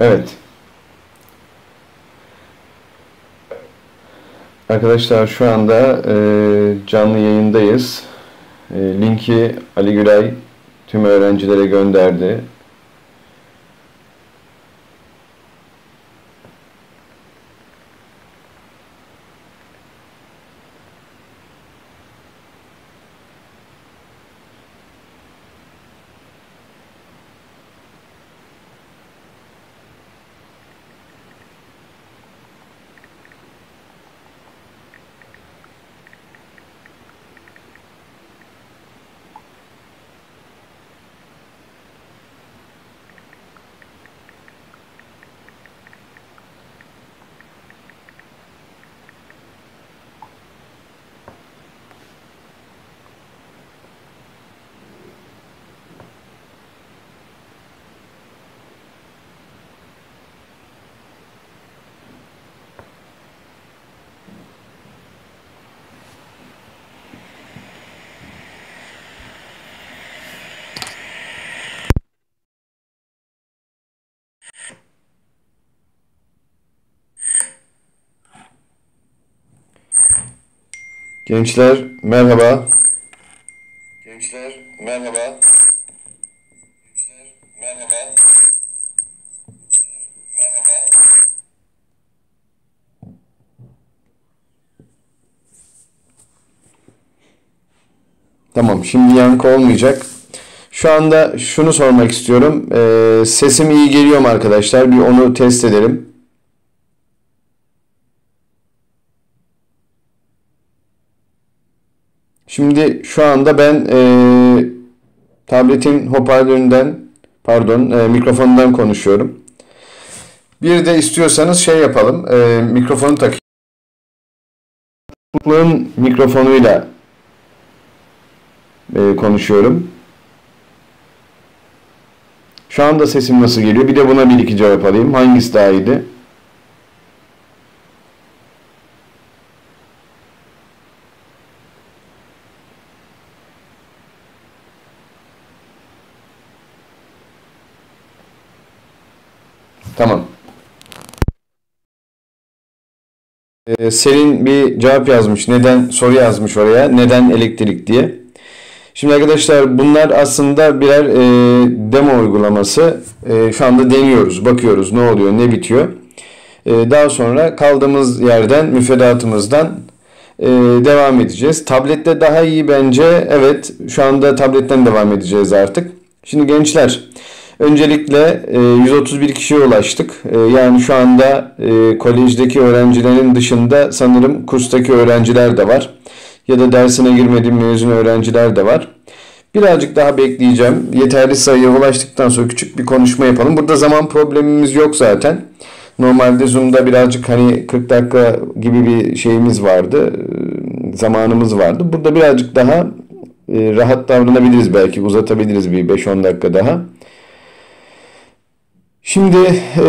Evet. Arkadaşlar şu anda e, canlı yayındayız. E, linki Ali Gülay tüm öğrencilere gönderdi. Gençler merhaba. Gençler merhaba. Gençler merhaba. Merhaba. Tamam şimdi yankı olmayacak. Şu anda şunu sormak istiyorum. Ee, sesim iyi geliyor mu arkadaşlar? Bir onu test edelim. Şimdi şu anda ben e, tabletin hoparlöründen pardon e, mikrofondan konuşuyorum. Bir de istiyorsanız şey yapalım. E, mikrofonu takayım. Kulaklığın mikrofonuyla e, konuşuyorum. Şu anda sesim nasıl geliyor? Bir de buna bir iki cevap alayım. Hangisi daha iyiydi? Ee, Selin bir cevap yazmış. Neden soru yazmış oraya. Neden elektrik diye. Şimdi arkadaşlar bunlar aslında birer e, demo uygulaması. E, şu anda deniyoruz, bakıyoruz ne oluyor, ne bitiyor. E, daha sonra kaldığımız yerden, müfredatımızdan e, devam edeceğiz. Tablette daha iyi bence. Evet şu anda tabletten devam edeceğiz artık. Şimdi gençler Öncelikle 131 e, kişiye ulaştık. E, yani şu anda e, kolejdeki öğrencilerin dışında sanırım kurstaki öğrenciler de var. Ya da dersine girmediğim mezun öğrenciler de var. Birazcık daha bekleyeceğim. Yeterli sayıya ulaştıktan sonra küçük bir konuşma yapalım. Burada zaman problemimiz yok zaten. Normalde Zoom'da birazcık hani 40 dakika gibi bir şeyimiz vardı. Zamanımız vardı. Burada birazcık daha rahat davranabiliriz belki. Uzatabiliriz bir 5-10 dakika daha. Şimdi e,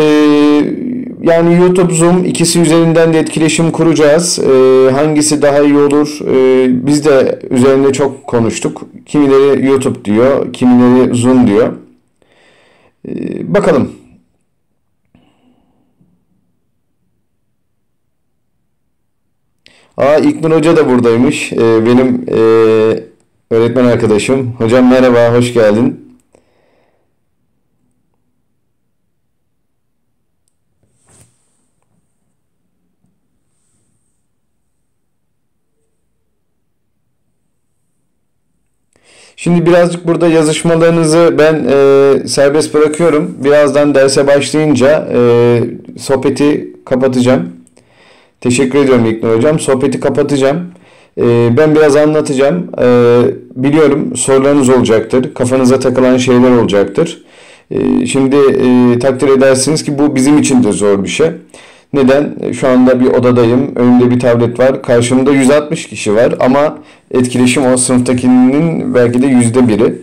yani YouTube, Zoom ikisi üzerinden de etkileşim kuracağız. E, hangisi daha iyi olur? E, biz de üzerinde çok konuştuk. Kimileri YouTube diyor, kimileri Zoom diyor. E, bakalım. Aa İknur Hoca da buradaymış. E, benim e, öğretmen arkadaşım. Hocam merhaba, hoş geldin. Şimdi birazcık burada yazışmalarınızı ben e, serbest bırakıyorum. Birazdan derse başlayınca e, sohbeti kapatacağım. Teşekkür ediyorum İlknur Hocam. Sohbeti kapatacağım. E, ben biraz anlatacağım. E, biliyorum sorularınız olacaktır. Kafanıza takılan şeyler olacaktır. E, şimdi e, takdir edersiniz ki bu bizim için de zor bir şey. Neden? E, şu anda bir odadayım. Önümde bir tablet var. Karşımda 160 kişi var ama etkileşim o sınıftakinin belki de yüzde biri.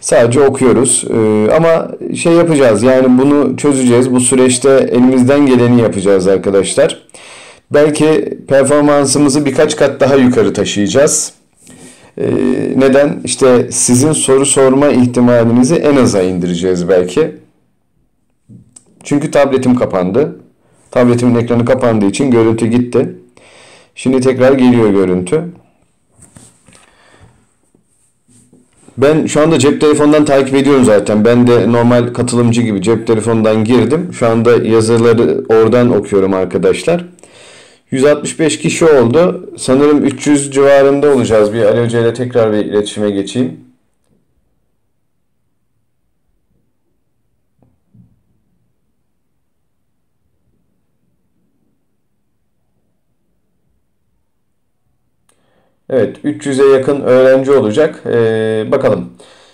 Sadece okuyoruz. Ee, ama şey yapacağız yani bunu çözeceğiz. Bu süreçte elimizden geleni yapacağız arkadaşlar. Belki performansımızı birkaç kat daha yukarı taşıyacağız. Ee, neden? İşte sizin soru sorma ihtimalinizi en aza indireceğiz belki. Çünkü tabletim kapandı. Tabletimin ekranı kapandığı için görüntü gitti. Şimdi tekrar geliyor görüntü. Ben şu anda cep telefonundan takip ediyorum zaten. Ben de normal katılımcı gibi cep telefonundan girdim. Şu anda yazıları oradan okuyorum arkadaşlar. 165 kişi oldu. Sanırım 300 civarında olacağız. Bir Ali Hoca ile tekrar bir iletişime geçeyim. Evet 300'e yakın öğrenci olacak. Ee, bakalım.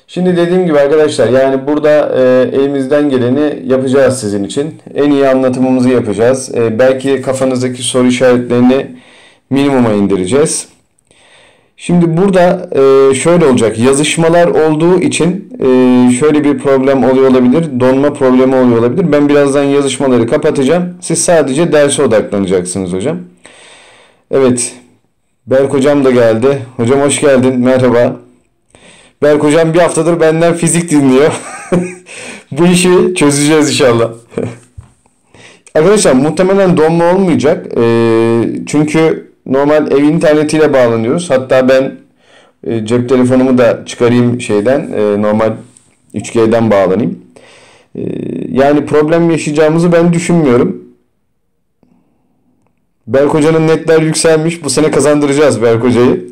Şimdi dediğim gibi arkadaşlar yani burada e, elimizden geleni yapacağız sizin için. En iyi anlatımımızı yapacağız. E, belki kafanızdaki soru işaretlerini minimuma indireceğiz. Şimdi burada e, şöyle olacak. Yazışmalar olduğu için e, şöyle bir problem oluyor olabilir. Donma problemi oluyor olabilir. Ben birazdan yazışmaları kapatacağım. Siz sadece derse odaklanacaksınız hocam. Evet Berk hocam da geldi. Hocam hoş geldin. Merhaba. Berk hocam bir haftadır benden fizik dinliyor. Bu işi çözeceğiz inşallah. Arkadaşlar muhtemelen donma olmayacak. Ee, çünkü normal ev internetiyle bağlanıyoruz. Hatta ben e, cep telefonumu da çıkarayım şeyden. E, normal 3G'den bağlanayım. E, yani problem yaşayacağımızı ben düşünmüyorum. Berk Hoca'nın netler yükselmiş. Bu sene kazandıracağız Berk Hoca'yı.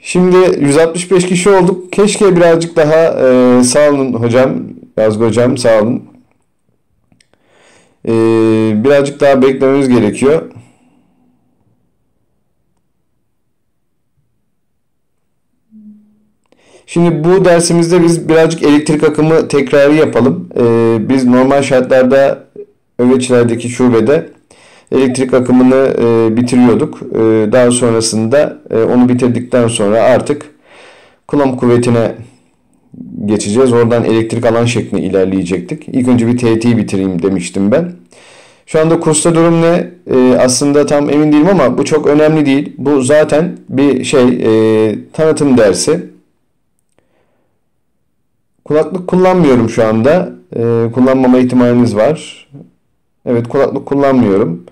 Şimdi 165 kişi olduk. Keşke birazcık daha e, sağ olun hocam. Yazgı hocam sağ olun. E, birazcık daha beklememiz gerekiyor. Şimdi bu dersimizde biz birazcık elektrik akımı tekrarı yapalım. Ee, biz normal şartlarda Öveçler'deki şubede elektrik akımını e, bitiriyorduk. E, daha sonrasında e, onu bitirdikten sonra artık kulom kuvvetine geçeceğiz. Oradan elektrik alan şekline ilerleyecektik. İlk önce bir TT'yi bitireyim demiştim ben. Şu anda kursta durum ne? E, aslında tam emin değilim ama bu çok önemli değil. Bu zaten bir şey e, tanıtım dersi. Kulaklık kullanmıyorum şu anda. E, kullanmama ihtimaliniz var. Evet kulaklık kullanmıyorum.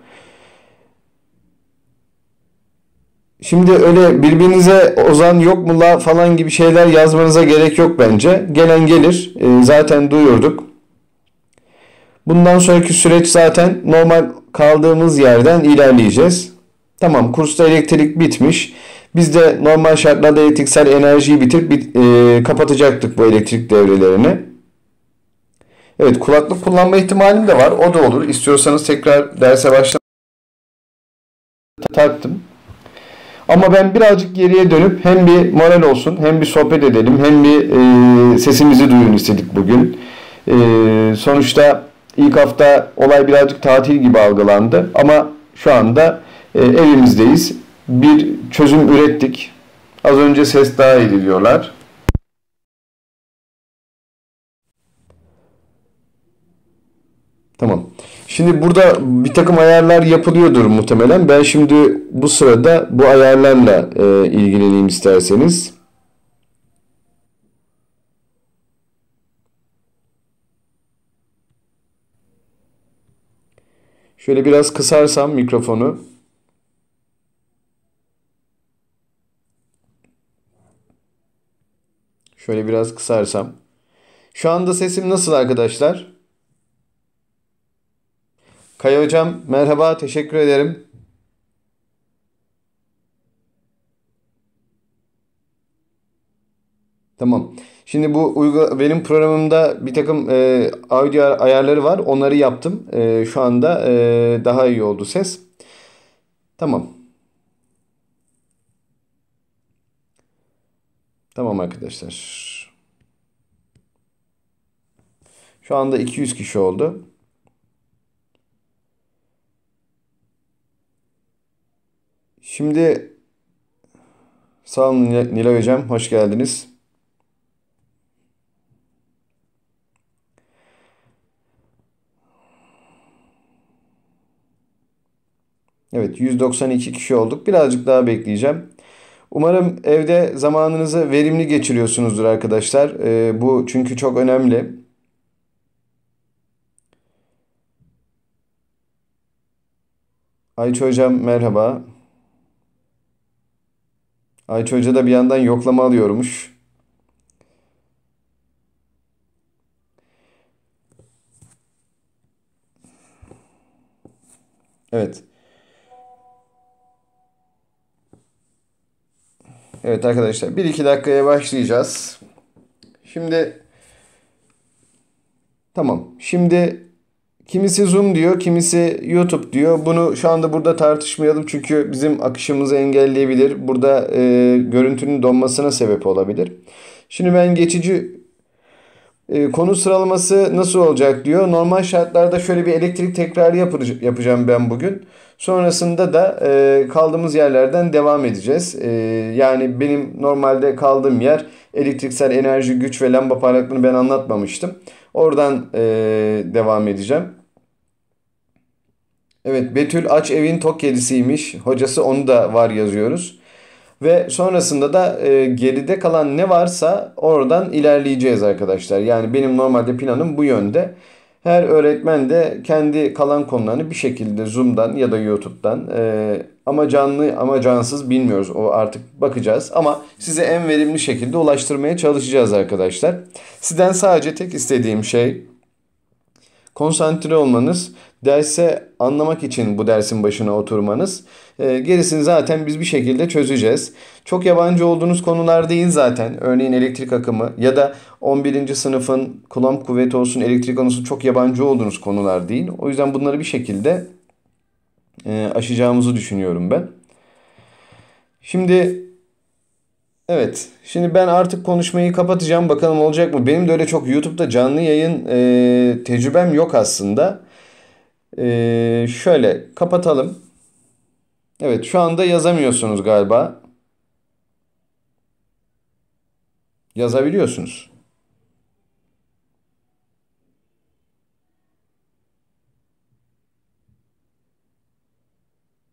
Şimdi öyle birbirinize ozan yok mu la falan gibi şeyler yazmanıza gerek yok bence. Gelen gelir. E, zaten duyurduk. Bundan sonraki süreç zaten normal kaldığımız yerden ilerleyeceğiz. Tamam kursta elektrik bitmiş. Biz de normal şartlarda elektriksel enerjiyi bitirip bit, e, kapatacaktık bu elektrik devrelerini. Evet kulaklık kullanma ihtimalim de var. O da olur. İstiyorsanız tekrar derse başla taktım. Ama ben birazcık geriye dönüp hem bir moral olsun hem bir sohbet edelim hem bir e, sesimizi duyun istedik bugün. E, sonuçta ilk hafta olay birazcık tatil gibi algılandı ama şu anda e, evimizdeyiz. Bir çözüm ürettik. Az önce ses daha ediliyorlar. Tamam. Şimdi burada bir takım ayarlar yapılıyordur muhtemelen. Ben şimdi bu sırada bu ayarlarla e, ilgileneyim isterseniz. Şöyle biraz kısarsam mikrofonu. Şöyle biraz kısarsam. Şu anda sesim nasıl arkadaşlar? Kaya Hocam merhaba teşekkür ederim. Tamam. Şimdi bu uygu, benim programımda bir takım e, audio ayarları var. Onları yaptım. E, şu anda e, daha iyi oldu ses. Tamam. Tamam arkadaşlar. Şu anda 200 kişi oldu. Şimdi sağ olun Nilay Hocam. Hoş geldiniz. Evet 192 kişi olduk. Birazcık daha bekleyeceğim. Umarım evde zamanınızı verimli geçiriyorsunuzdur arkadaşlar. Ee, bu çünkü çok önemli. Ayça Hocam merhaba. Ayça Hoca da bir yandan yoklama alıyormuş. Evet. Evet arkadaşlar 1-2 dakikaya başlayacağız. Şimdi tamam. Şimdi Kimisi Zoom diyor, kimisi YouTube diyor. Bunu şu anda burada tartışmayalım çünkü bizim akışımızı engelleyebilir. Burada e, görüntünün donmasına sebep olabilir. Şimdi ben geçici e, konu sıralaması nasıl olacak diyor. Normal şartlarda şöyle bir elektrik tekrarı yapacağım ben bugün. Sonrasında da e, kaldığımız yerlerden devam edeceğiz. E, yani benim normalde kaldığım yer elektriksel enerji, güç ve lamba parlaklığını ben anlatmamıştım. Oradan e, devam edeceğim. Evet Betül aç evin tok kedisiymiş. Hocası onu da var yazıyoruz. Ve sonrasında da e, geride kalan ne varsa oradan ilerleyeceğiz arkadaşlar. Yani benim normalde planım bu yönde. Her öğretmen de kendi kalan konularını bir şekilde Zoom'dan ya da YouTube'dan e, ama canlı ama cansız bilmiyoruz o artık bakacağız. Ama size en verimli şekilde ulaştırmaya çalışacağız arkadaşlar. Sizden sadece tek istediğim şey konsantre olmanız derse anlamak için bu dersin başına oturmanız. E, gerisini zaten biz bir şekilde çözeceğiz. Çok yabancı olduğunuz konular değil zaten. Örneğin elektrik akımı ya da 11. sınıfın kulağım kuvveti olsun elektrik konusu çok yabancı olduğunuz konular değil. O yüzden bunları bir şekilde e, aşacağımızı düşünüyorum ben. Şimdi Evet. Şimdi ben artık konuşmayı kapatacağım. Bakalım olacak mı? Benim de öyle çok YouTube'da canlı yayın e, tecrübem yok aslında. Ee, şöyle kapatalım. Evet şu anda yazamıyorsunuz galiba. Yazabiliyorsunuz.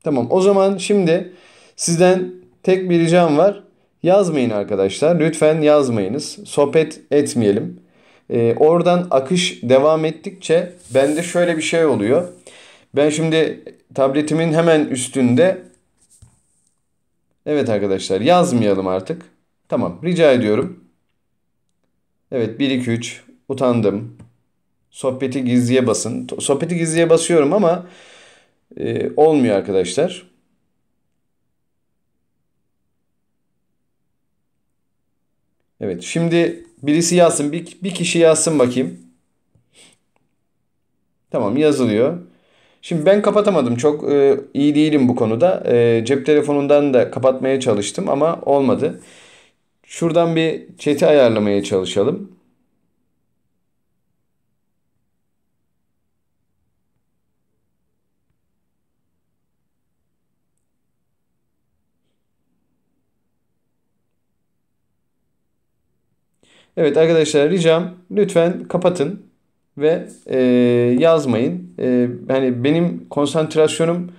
Tamam o zaman şimdi sizden tek bir ricam var. Yazmayın arkadaşlar. Lütfen yazmayınız. Sohbet etmeyelim. E, oradan akış devam ettikçe bende şöyle bir şey oluyor. Ben şimdi tabletimin hemen üstünde Evet arkadaşlar yazmayalım artık. Tamam rica ediyorum. Evet 1 2 3 utandım. Sohbeti gizliye basın. Sohbeti gizliye basıyorum ama e, olmuyor arkadaşlar. Evet şimdi Birisi yazsın. Bir, bir kişi yazsın bakayım. Tamam yazılıyor. Şimdi ben kapatamadım. Çok e, iyi değilim bu konuda. E, cep telefonundan da kapatmaya çalıştım ama olmadı. Şuradan bir chat'i ayarlamaya çalışalım. Evet arkadaşlar ricam lütfen kapatın ve e, yazmayın. E, hani benim konsantrasyonum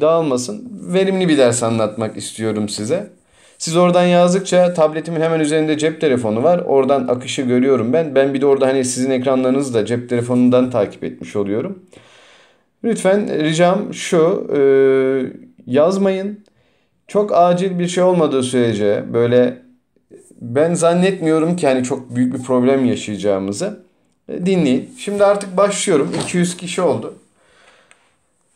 dağılmasın. Verimli bir ders anlatmak istiyorum size. Siz oradan yazdıkça tabletimin hemen üzerinde cep telefonu var. Oradan akışı görüyorum ben. Ben bir de orada hani sizin ekranlarınızı da cep telefonundan takip etmiş oluyorum. Lütfen ricam şu e, yazmayın. Çok acil bir şey olmadığı sürece böyle ben zannetmiyorum ki hani çok büyük bir problem yaşayacağımızı. E, dinleyin. Şimdi artık başlıyorum. 200 kişi oldu.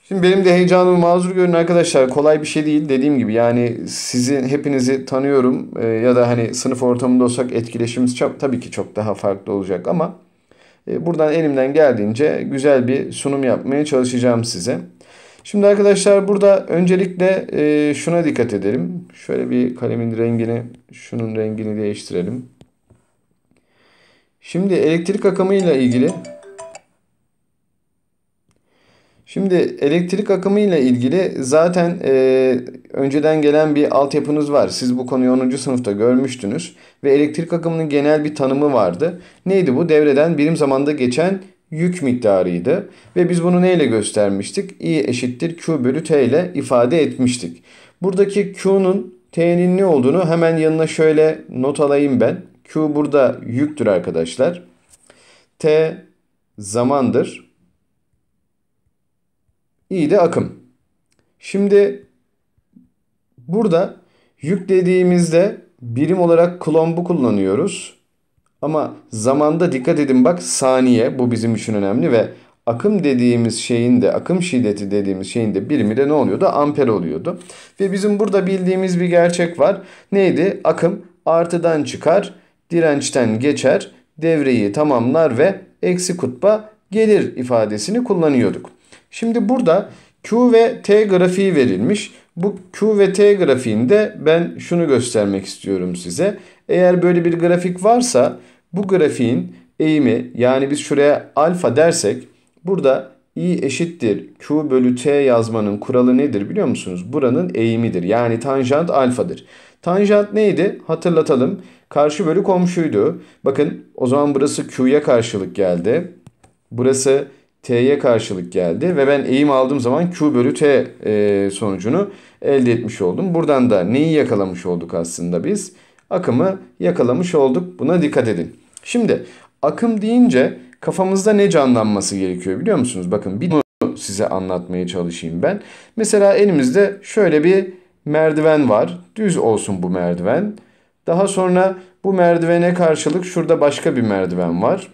Şimdi benim de heyecanımı mazur görün arkadaşlar. Kolay bir şey değil. Dediğim gibi yani sizin hepinizi tanıyorum. E, ya da hani sınıf ortamında olsak etkileşimimiz çok, tabii ki çok daha farklı olacak ama e, buradan elimden geldiğince güzel bir sunum yapmaya çalışacağım size. Şimdi arkadaşlar burada öncelikle e, şuna dikkat edelim. Şöyle bir kalemin rengini, şunun rengini değiştirelim. Şimdi elektrik akımıyla ilgili Şimdi elektrik akımıyla ilgili zaten e, önceden gelen bir altyapınız var. Siz bu konuyu 10. sınıfta görmüştünüz ve elektrik akımının genel bir tanımı vardı. Neydi bu? Devreden birim zamanda geçen yük miktarıydı. Ve biz bunu neyle göstermiştik? I eşittir Q bölü T ile ifade etmiştik. Buradaki Q'nun T'nin ne olduğunu hemen yanına şöyle not alayım ben. Q burada yüktür arkadaşlar. T zamandır. I de akım. Şimdi burada yük dediğimizde birim olarak klombu kullanıyoruz. Ama zamanda dikkat edin bak saniye bu bizim için önemli ve akım dediğimiz şeyin de akım şiddeti dediğimiz şeyin de birimi de ne oluyordu? Amper oluyordu. Ve bizim burada bildiğimiz bir gerçek var. Neydi? Akım artıdan çıkar, dirençten geçer, devreyi tamamlar ve eksi kutba gelir ifadesini kullanıyorduk. Şimdi burada Q ve T grafiği verilmiş. Bu Q ve T grafiğinde ben şunu göstermek istiyorum size. Eğer böyle bir grafik varsa bu grafiğin eğimi yani biz şuraya alfa dersek burada i eşittir q bölü t yazmanın kuralı nedir biliyor musunuz? Buranın eğimidir. Yani tanjant alfadır. Tanjant neydi? Hatırlatalım. Karşı bölü komşuydu. Bakın o zaman burası q'ya karşılık geldi. Burası t'ye karşılık geldi ve ben eğim aldığım zaman q bölü t e, sonucunu elde etmiş oldum. Buradan da neyi yakalamış olduk aslında biz? akımı yakalamış olduk. Buna dikkat edin. Şimdi akım deyince kafamızda ne canlanması gerekiyor biliyor musunuz? Bakın bir bunu size anlatmaya çalışayım ben. Mesela elimizde şöyle bir merdiven var. Düz olsun bu merdiven. Daha sonra bu merdivene karşılık şurada başka bir merdiven var.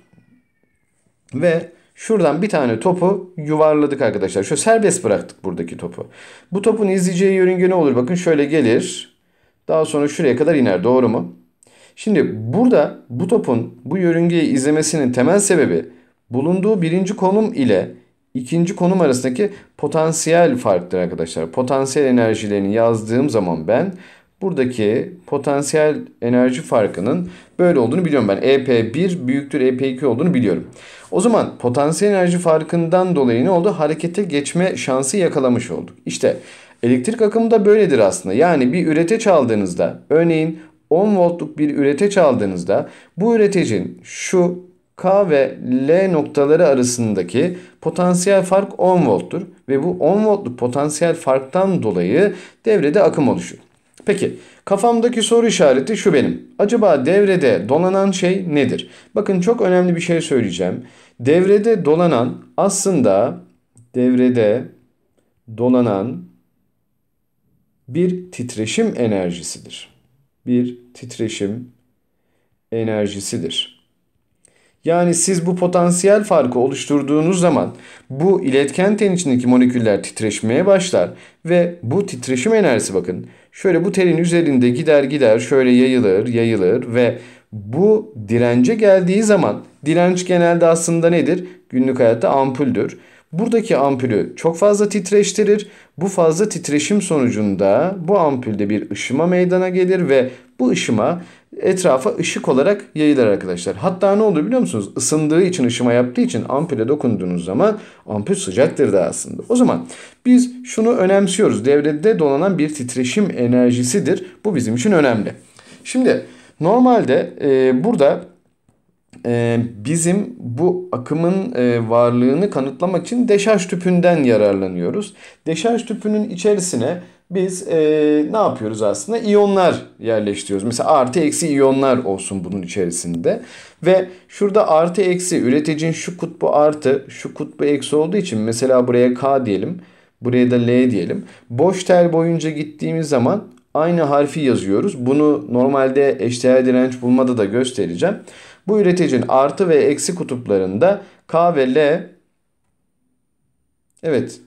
Ve şuradan bir tane topu yuvarladık arkadaşlar. Şöyle serbest bıraktık buradaki topu. Bu topun izleyeceği yörünge ne olur? Bakın şöyle gelir. Daha sonra şuraya kadar iner doğru mu? Şimdi burada bu topun bu yörüngeyi izlemesinin temel sebebi bulunduğu birinci konum ile ikinci konum arasındaki potansiyel farktır arkadaşlar. Potansiyel enerjilerini yazdığım zaman ben buradaki potansiyel enerji farkının böyle olduğunu biliyorum ben. EP1 büyüktür EP2 olduğunu biliyorum. O zaman potansiyel enerji farkından dolayı ne oldu? Harekete geçme şansı yakalamış olduk. İşte bu Elektrik akımı da böyledir aslında. Yani bir üreteç aldığınızda örneğin 10 voltluk bir üreteç aldığınızda bu üretecin şu K ve L noktaları arasındaki potansiyel fark 10 volttur ve bu 10 voltluk potansiyel farktan dolayı devrede akım oluşur. Peki kafamdaki soru işareti şu benim. Acaba devrede dolanan şey nedir? Bakın çok önemli bir şey söyleyeceğim. Devrede dolanan aslında devrede dolanan bir titreşim enerjisidir. Bir titreşim enerjisidir. Yani siz bu potansiyel farkı oluşturduğunuz zaman bu iletken ten içindeki moleküller titreşmeye başlar ve bu titreşim enerjisi bakın şöyle bu telin üzerinde gider gider şöyle yayılır yayılır ve bu dirence geldiği zaman direnç genelde aslında nedir? Günlük hayatta ampuldür. Buradaki ampulü çok fazla titreştirir. Bu fazla titreşim sonucunda bu ampulde bir ışıma meydana gelir ve bu ışıma etrafa ışık olarak yayılır arkadaşlar. Hatta ne olur biliyor musunuz? Isındığı için ışıma yaptığı için ampule dokunduğunuz zaman ampul sıcaktır da aslında. O zaman biz şunu önemsiyoruz. Devrede dolanan bir titreşim enerjisidir. Bu bizim için önemli. Şimdi normalde e, burada e, bizim bu akımın e, varlığını kanıtlamak için deşarj tüpünden yararlanıyoruz. Deşarj tüpünün içerisine biz e, ne yapıyoruz aslında? İyonlar yerleştiriyoruz. Mesela artı eksi iyonlar olsun bunun içerisinde. Ve şurada artı eksi üreticinin şu kutbu artı şu kutbu eksi olduğu için mesela buraya K diyelim. Buraya da L diyelim. Boş tel boyunca gittiğimiz zaman aynı harfi yazıyoruz. Bunu normalde eşdeğer direnç bulmada da göstereceğim. Bu üreticinin artı ve eksi kutuplarında K ve L Evet.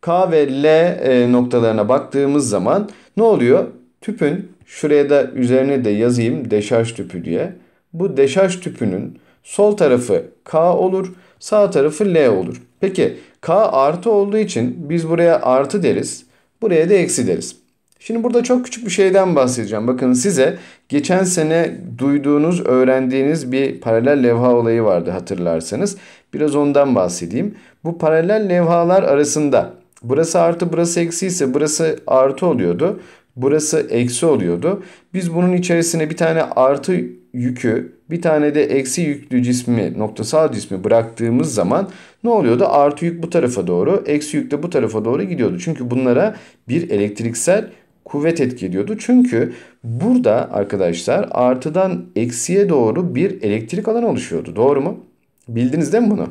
K ve L e, noktalarına baktığımız zaman ne oluyor? Tüpün şuraya da üzerine de yazayım deşarj tüpü diye. Bu deşarj tüpünün sol tarafı K olur, sağ tarafı L olur. Peki K artı olduğu için biz buraya artı deriz. Buraya da eksi deriz. Şimdi burada çok küçük bir şeyden bahsedeceğim. Bakın size geçen sene duyduğunuz, öğrendiğiniz bir paralel levha olayı vardı hatırlarsanız. Biraz ondan bahsedeyim. Bu paralel levhalar arasında burası artı burası eksi ise burası artı oluyordu. Burası eksi oluyordu. Biz bunun içerisine bir tane artı yükü, bir tane de eksi yüklü cismi, noktasal cismi bıraktığımız zaman ne oluyordu? Artı yük bu tarafa doğru, eksi yük de bu tarafa doğru gidiyordu. Çünkü bunlara bir elektriksel kuvvet etki ediyordu. Çünkü burada arkadaşlar artıdan eksiye doğru bir elektrik alanı oluşuyordu. Doğru mu? Bildiniz değil mi bunu?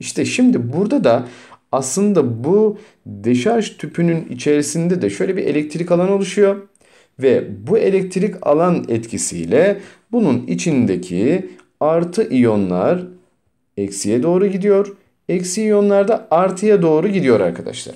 İşte şimdi burada da aslında bu deşarj tüpünün içerisinde de şöyle bir elektrik alanı oluşuyor. Ve bu elektrik alan etkisiyle bunun içindeki artı iyonlar eksiye doğru gidiyor. Eksi iyonlar da artıya doğru gidiyor arkadaşlar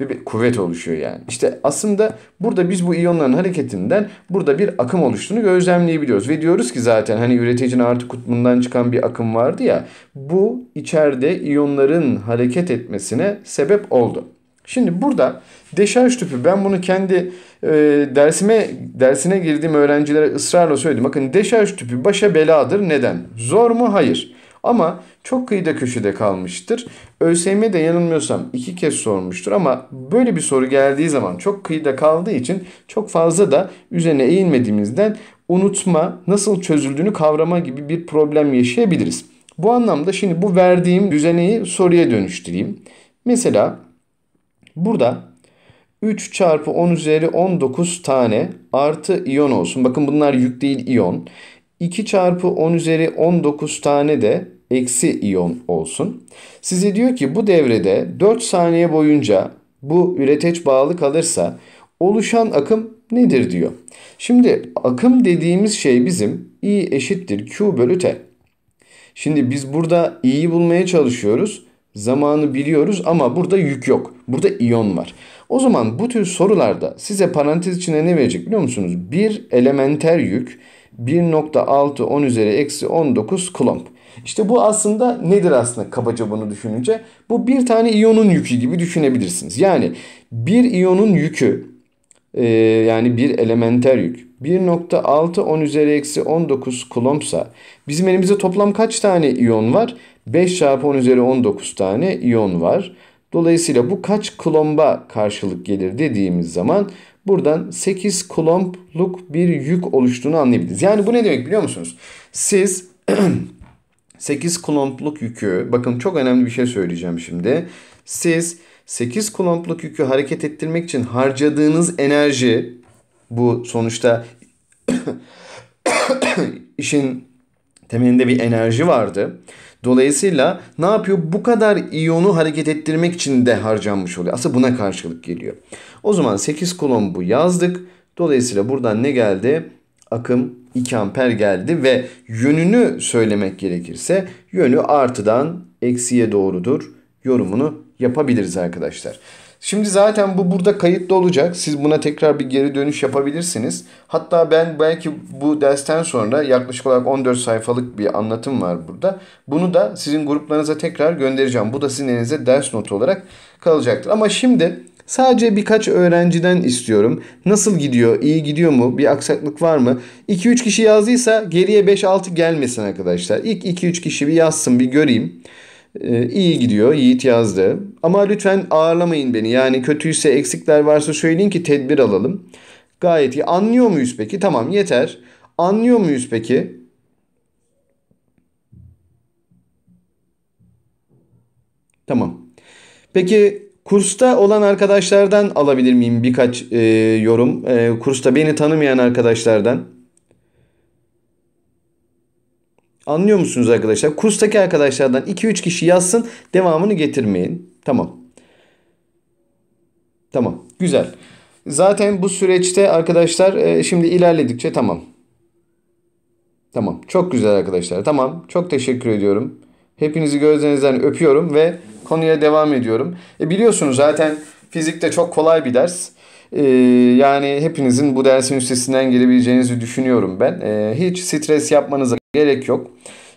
ve bir kuvvet oluşuyor yani. İşte aslında burada biz bu iyonların hareketinden burada bir akım oluştuğunu gözlemleyebiliyoruz. Ve diyoruz ki zaten hani üreticinin artı kutbundan çıkan bir akım vardı ya. Bu içeride iyonların hareket etmesine sebep oldu. Şimdi burada deşarj tüpü ben bunu kendi e, dersime dersine girdiğim öğrencilere ısrarla söyledim. Bakın deşarj tüpü başa beladır. Neden? Zor mu? Hayır. Ama çok kıyıda köşede kalmıştır. ÖSYM de yanılmıyorsam iki kez sormuştur ama böyle bir soru geldiği zaman çok kıyıda kaldığı için çok fazla da üzerine eğilmediğimizden unutma nasıl çözüldüğünü kavrama gibi bir problem yaşayabiliriz. Bu anlamda şimdi bu verdiğim düzeneyi soruya dönüştüreyim. Mesela burada 3 çarpı 10 üzeri 19 tane artı iyon olsun. Bakın bunlar yük değil iyon. 2 çarpı 10 üzeri 19 tane de eksi iyon olsun. Size diyor ki bu devrede 4 saniye boyunca bu üreteç bağlı kalırsa oluşan akım nedir diyor. Şimdi akım dediğimiz şey bizim I eşittir Q bölü T. Şimdi biz burada I'yi bulmaya çalışıyoruz. Zamanı biliyoruz ama burada yük yok. Burada iyon var. O zaman bu tür sorularda size parantez içine ne verecek biliyor musunuz? Bir elementer yük 1.6 10 üzeri eksi 19 kulomb. İşte bu aslında nedir aslında kabaca bunu düşününce? Bu bir tane iyonun yükü gibi düşünebilirsiniz. Yani bir iyonun yükü e, yani bir elementer yük 1.6 10 üzeri eksi 19 kulombsa bizim elimizde toplam kaç tane iyon var? 5 çarpı 10 üzeri 19 tane iyon var. Dolayısıyla bu kaç kulomba karşılık gelir dediğimiz zaman buradan 8 kulombluk bir yük oluştuğunu anlayabiliriz. Yani bu ne demek biliyor musunuz? Siz 8 kulompluk yükü, bakın çok önemli bir şey söyleyeceğim şimdi. Siz 8 kulompluk yükü hareket ettirmek için harcadığınız enerji, bu sonuçta işin temelinde bir enerji vardı. Dolayısıyla ne yapıyor? Bu kadar iyonu hareket ettirmek için de harcanmış oluyor. Aslında buna karşılık geliyor. O zaman 8 kolon yazdık. Dolayısıyla buradan ne geldi? akım 2 amper geldi ve yönünü söylemek gerekirse yönü artıdan eksiye doğrudur yorumunu yapabiliriz arkadaşlar. Şimdi zaten bu burada kayıtlı olacak. Siz buna tekrar bir geri dönüş yapabilirsiniz. Hatta ben belki bu dersten sonra yaklaşık olarak 14 sayfalık bir anlatım var burada. Bunu da sizin gruplarınıza tekrar göndereceğim. Bu da sizin elinize ders notu olarak kalacaktır. Ama şimdi Sadece birkaç öğrenciden istiyorum. Nasıl gidiyor? İyi gidiyor mu? Bir aksaklık var mı? 2-3 kişi yazdıysa geriye 5-6 gelmesin arkadaşlar. İlk 2-3 kişi bir yazsın bir göreyim. Ee, iyi gidiyor. Yiğit yazdı. Ama lütfen ağırlamayın beni. Yani kötüyse eksikler varsa söyleyin ki tedbir alalım. Gayet iyi. Anlıyor muyuz peki? Tamam yeter. Anlıyor muyuz peki? Tamam. Peki Kursta olan arkadaşlardan alabilir miyim birkaç e, yorum? E, kursta beni tanımayan arkadaşlardan. Anlıyor musunuz arkadaşlar? Kurstaki arkadaşlardan 2-3 kişi yazsın devamını getirmeyin. Tamam. Tamam. Güzel. Zaten bu süreçte arkadaşlar e, şimdi ilerledikçe tamam. Tamam. Çok güzel arkadaşlar. Tamam. Çok teşekkür ediyorum. Hepinizi gözlerinizden öpüyorum ve konuya devam ediyorum. E biliyorsunuz zaten fizik de çok kolay bir ders. E, yani hepinizin bu dersin üstesinden gelebileceğinizi düşünüyorum ben. E, hiç stres yapmanıza gerek yok.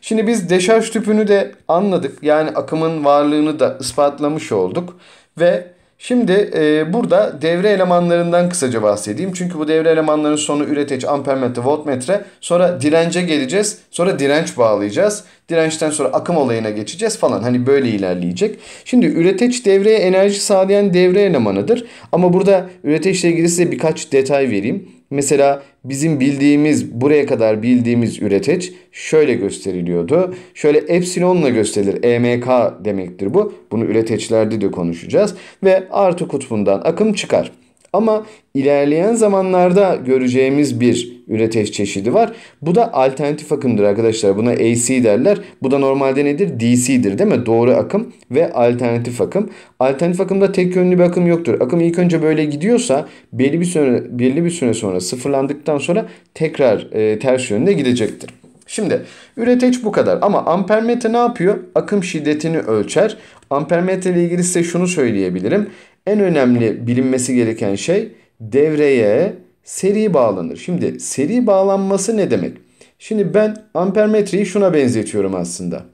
Şimdi biz deşarj tüpünü de anladık. Yani akımın varlığını da ispatlamış olduk. Ve Şimdi e, burada devre elemanlarından kısaca bahsedeyim. Çünkü bu devre elemanlarının sonu üreteç, ampermetre, voltmetre. Sonra dirence geleceğiz. Sonra direnç bağlayacağız. Dirençten sonra akım olayına geçeceğiz falan. Hani böyle ilerleyecek. Şimdi üreteç devreye enerji sağlayan devre elemanıdır. Ama burada üreteçle ilgili size birkaç detay vereyim. Mesela bizim bildiğimiz buraya kadar bildiğimiz üreteç şöyle gösteriliyordu. Şöyle epsilonla gösterilir. EMK demektir bu. Bunu üreteçlerde de konuşacağız. Ve artı kutbundan akım çıkar. Ama ilerleyen zamanlarda göreceğimiz bir üreteş çeşidi var. Bu da alternatif akımdır arkadaşlar. Buna AC derler. Bu da normalde nedir? DC'dir değil mi? Doğru akım ve alternatif akım. Alternatif akımda tek yönlü bir akım yoktur. Akım ilk önce böyle gidiyorsa belli bir süre, belli bir süre sonra sıfırlandıktan sonra tekrar e, ters yönde gidecektir. Şimdi üreteç bu kadar ama ampermetre ne yapıyor? Akım şiddetini ölçer. Ampermetre ile ilgili size şunu söyleyebilirim en önemli bilinmesi gereken şey devreye seri bağlanır. Şimdi seri bağlanması ne demek? Şimdi ben ampermetreyi şuna benzetiyorum aslında.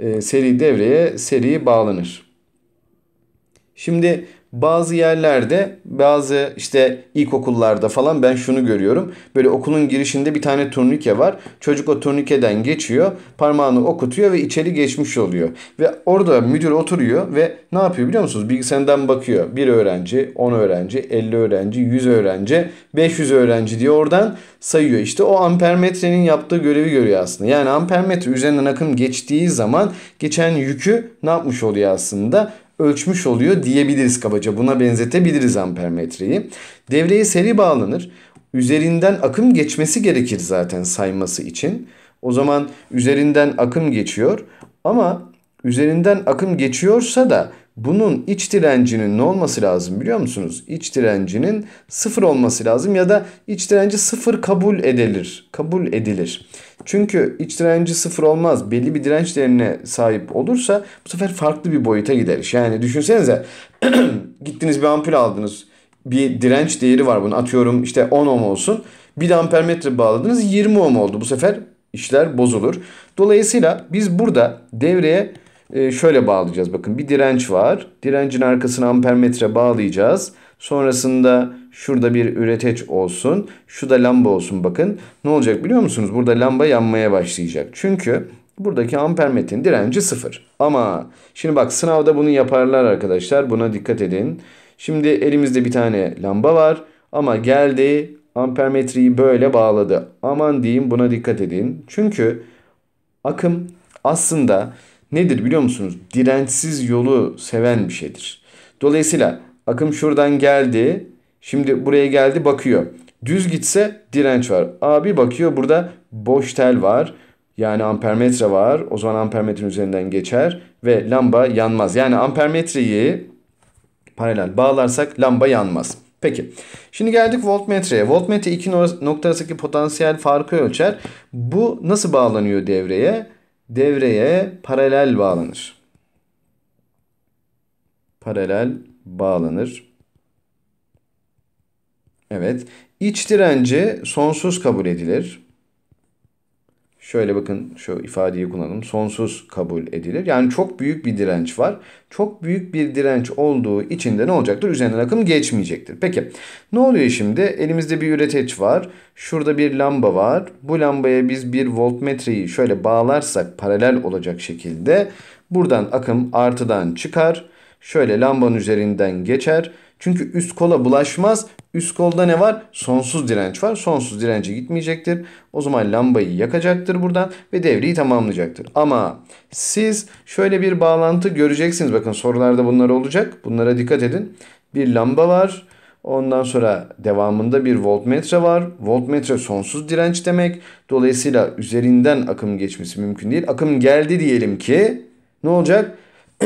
E, seri devreye seri bağlanır. Şimdi bazı yerlerde bazı işte ilkokullarda falan ben şunu görüyorum. Böyle okulun girişinde bir tane turnike var. Çocuk o turnikeden geçiyor. Parmağını okutuyor ve içeri geçmiş oluyor. Ve orada müdür oturuyor ve ne yapıyor biliyor musunuz? Bilgisayardan bakıyor. Bir öğrenci, 10 öğrenci, 50 öğrenci, 100 öğrenci, 500 öğrenci diye oradan sayıyor. İşte o ampermetrenin yaptığı görevi görüyor aslında. Yani ampermetre üzerinden akım geçtiği zaman geçen yükü ne yapmış oluyor aslında? ölçmüş oluyor diyebiliriz kabaca. Buna benzetebiliriz ampermetreyi. Devreye seri bağlanır. Üzerinden akım geçmesi gerekir zaten sayması için. O zaman üzerinden akım geçiyor ama üzerinden akım geçiyorsa da bunun iç direncinin ne olması lazım biliyor musunuz? İç direncinin sıfır olması lazım ya da iç direnci sıfır kabul edilir. Kabul edilir. Çünkü iç direnci sıfır olmaz. Belli bir direnç değerine sahip olursa bu sefer farklı bir boyuta gideriz. Yani düşünsenize gittiniz bir ampul aldınız. Bir direnç değeri var bunu Atıyorum işte 10 ohm olsun. 1 ampermetre bağladınız 20 ohm oldu. Bu sefer işler bozulur. Dolayısıyla biz burada devreye ee, şöyle bağlayacağız. Bakın bir direnç var. Direncin arkasına ampermetre bağlayacağız. Sonrasında şurada bir üreteç olsun. Şu da lamba olsun bakın. Ne olacak biliyor musunuz? Burada lamba yanmaya başlayacak. Çünkü buradaki ampermetrin direnci sıfır. Ama şimdi bak sınavda bunu yaparlar arkadaşlar. Buna dikkat edin. Şimdi elimizde bir tane lamba var. Ama geldi ampermetreyi böyle bağladı. Aman diyeyim buna dikkat edin. Çünkü akım aslında nedir biliyor musunuz? Dirençsiz yolu seven bir şeydir. Dolayısıyla akım şuradan geldi. Şimdi buraya geldi bakıyor. Düz gitse direnç var. Abi bakıyor burada boş tel var. Yani ampermetre var. O zaman ampermetrenin üzerinden geçer ve lamba yanmaz. Yani ampermetreyi paralel bağlarsak lamba yanmaz. Peki. Şimdi geldik voltmetreye. Voltmetre iki arasındaki potansiyel farkı ölçer. Bu nasıl bağlanıyor devreye? devreye paralel bağlanır. Paralel bağlanır. Evet. İç direnci sonsuz kabul edilir şöyle bakın şu ifadeyi kullanalım. Sonsuz kabul edilir. Yani çok büyük bir direnç var. Çok büyük bir direnç olduğu için de ne olacaktır? Üzerinden akım geçmeyecektir. Peki ne oluyor şimdi? Elimizde bir üreteç var. Şurada bir lamba var. Bu lambaya biz bir voltmetreyi şöyle bağlarsak paralel olacak şekilde buradan akım artıdan çıkar. Şöyle lambanın üzerinden geçer çünkü üst kola bulaşmaz. Üst kolda ne var? Sonsuz direnç var. Sonsuz dirence gitmeyecektir. O zaman lambayı yakacaktır buradan ve devreyi tamamlayacaktır. Ama siz şöyle bir bağlantı göreceksiniz. Bakın sorularda bunlar olacak. Bunlara dikkat edin. Bir lamba var. Ondan sonra devamında bir voltmetre var. Voltmetre sonsuz direnç demek. Dolayısıyla üzerinden akım geçmesi mümkün değil. Akım geldi diyelim ki ne olacak?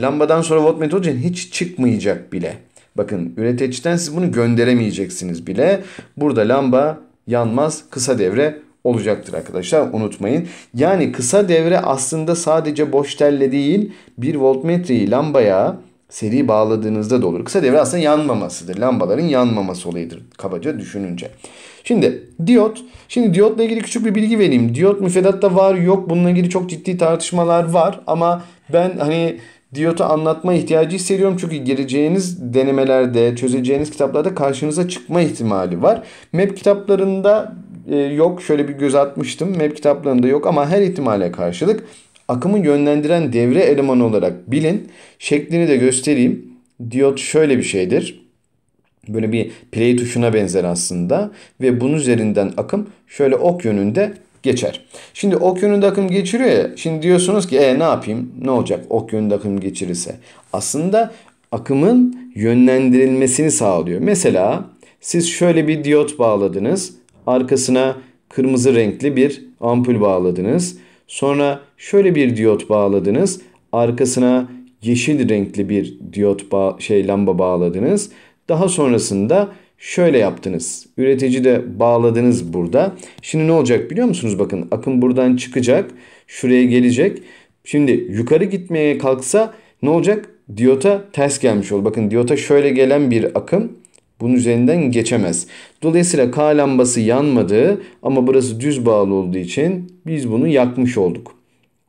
Lambadan sonra voltmetre olacak hiç çıkmayacak bile. Bakın üreticiden siz bunu gönderemeyeceksiniz bile. Burada lamba yanmaz kısa devre olacaktır arkadaşlar unutmayın. Yani kısa devre aslında sadece boş telle değil bir voltmetreyi lambaya seri bağladığınızda da olur. Kısa devre aslında yanmamasıdır. Lambaların yanmaması olayıdır kabaca düşününce. Şimdi diyot. Şimdi diyotla ilgili küçük bir bilgi vereyim. Diyot müfredatta var yok. Bununla ilgili çok ciddi tartışmalar var ama ben hani Diyot'u anlatma ihtiyacı hissediyorum çünkü gireceğiniz denemelerde, çözeceğiniz kitaplarda karşınıza çıkma ihtimali var. Map kitaplarında e, yok. Şöyle bir göz atmıştım. Map kitaplarında yok ama her ihtimale karşılık akımı yönlendiren devre elemanı olarak bilin. Şeklini de göstereyim. Diyot şöyle bir şeydir. Böyle bir play tuşuna benzer aslında ve bunun üzerinden akım şöyle ok yönünde geçer. Şimdi ok yönünde akım geçiriyor ya. Şimdi diyorsunuz ki e ne yapayım? Ne olacak ok yönünde akım geçirirse? Aslında akımın yönlendirilmesini sağlıyor. Mesela siz şöyle bir diyot bağladınız. Arkasına kırmızı renkli bir ampul bağladınız. Sonra şöyle bir diyot bağladınız. Arkasına yeşil renkli bir diyot şey lamba bağladınız. Daha sonrasında Şöyle yaptınız. Üretici de bağladınız burada. Şimdi ne olacak biliyor musunuz? Bakın akım buradan çıkacak. Şuraya gelecek. Şimdi yukarı gitmeye kalksa ne olacak? Diyota ters gelmiş olur. Bakın diyota şöyle gelen bir akım bunun üzerinden geçemez. Dolayısıyla K lambası yanmadı ama burası düz bağlı olduğu için biz bunu yakmış olduk.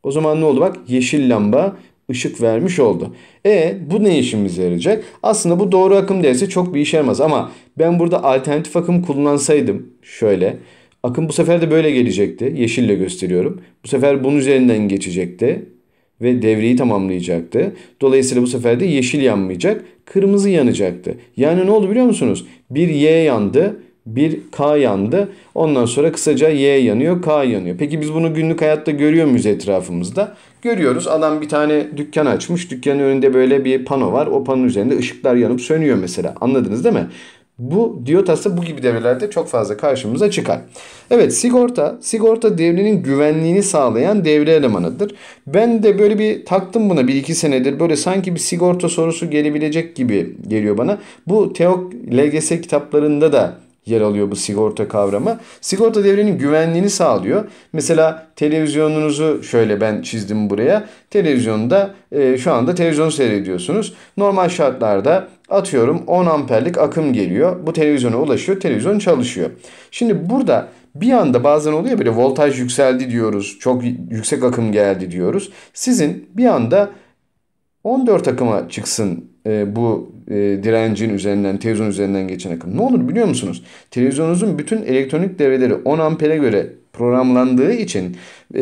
O zaman ne oldu? Bak yeşil lamba ışık vermiş oldu. E bu ne işimize yarayacak? Aslında bu doğru akım değilse çok bir işe yaramaz ama ben burada alternatif akım kullansaydım şöyle. Akım bu sefer de böyle gelecekti. Yeşille gösteriyorum. Bu sefer bunun üzerinden geçecekti ve devreyi tamamlayacaktı. Dolayısıyla bu sefer de yeşil yanmayacak, kırmızı yanacaktı. Yani ne oldu biliyor musunuz? Bir Y yandı, bir K yandı. Ondan sonra kısaca Y yanıyor, K yanıyor. Peki biz bunu günlük hayatta görüyor muyuz etrafımızda? Görüyoruz. Adam bir tane dükkan açmış. Dükkanın önünde böyle bir pano var. O panonun üzerinde ışıklar yanıp sönüyor mesela. Anladınız değil mi? Bu diyotası bu gibi devrelerde çok fazla karşımıza çıkar. Evet sigorta, sigorta devrenin güvenliğini sağlayan devre elemanıdır. Ben de böyle bir taktım buna bir iki senedir. Böyle sanki bir sigorta sorusu gelebilecek gibi geliyor bana. Bu TEOK LGS kitaplarında da yer alıyor bu sigorta kavramı. Sigorta devrenin güvenliğini sağlıyor. Mesela televizyonunuzu şöyle ben çizdim buraya. Televizyonda e, şu anda televizyon seyrediyorsunuz. Normal şartlarda atıyorum 10 amperlik akım geliyor. Bu televizyona ulaşıyor. Televizyon çalışıyor. Şimdi burada bir anda bazen oluyor böyle voltaj yükseldi diyoruz. Çok yüksek akım geldi diyoruz. Sizin bir anda 14 akıma çıksın e, bu e, direncin üzerinden, televizyon üzerinden geçen akım. Ne olur biliyor musunuz? Televizyonunuzun bütün elektronik devreleri 10 ampere göre programlandığı için e,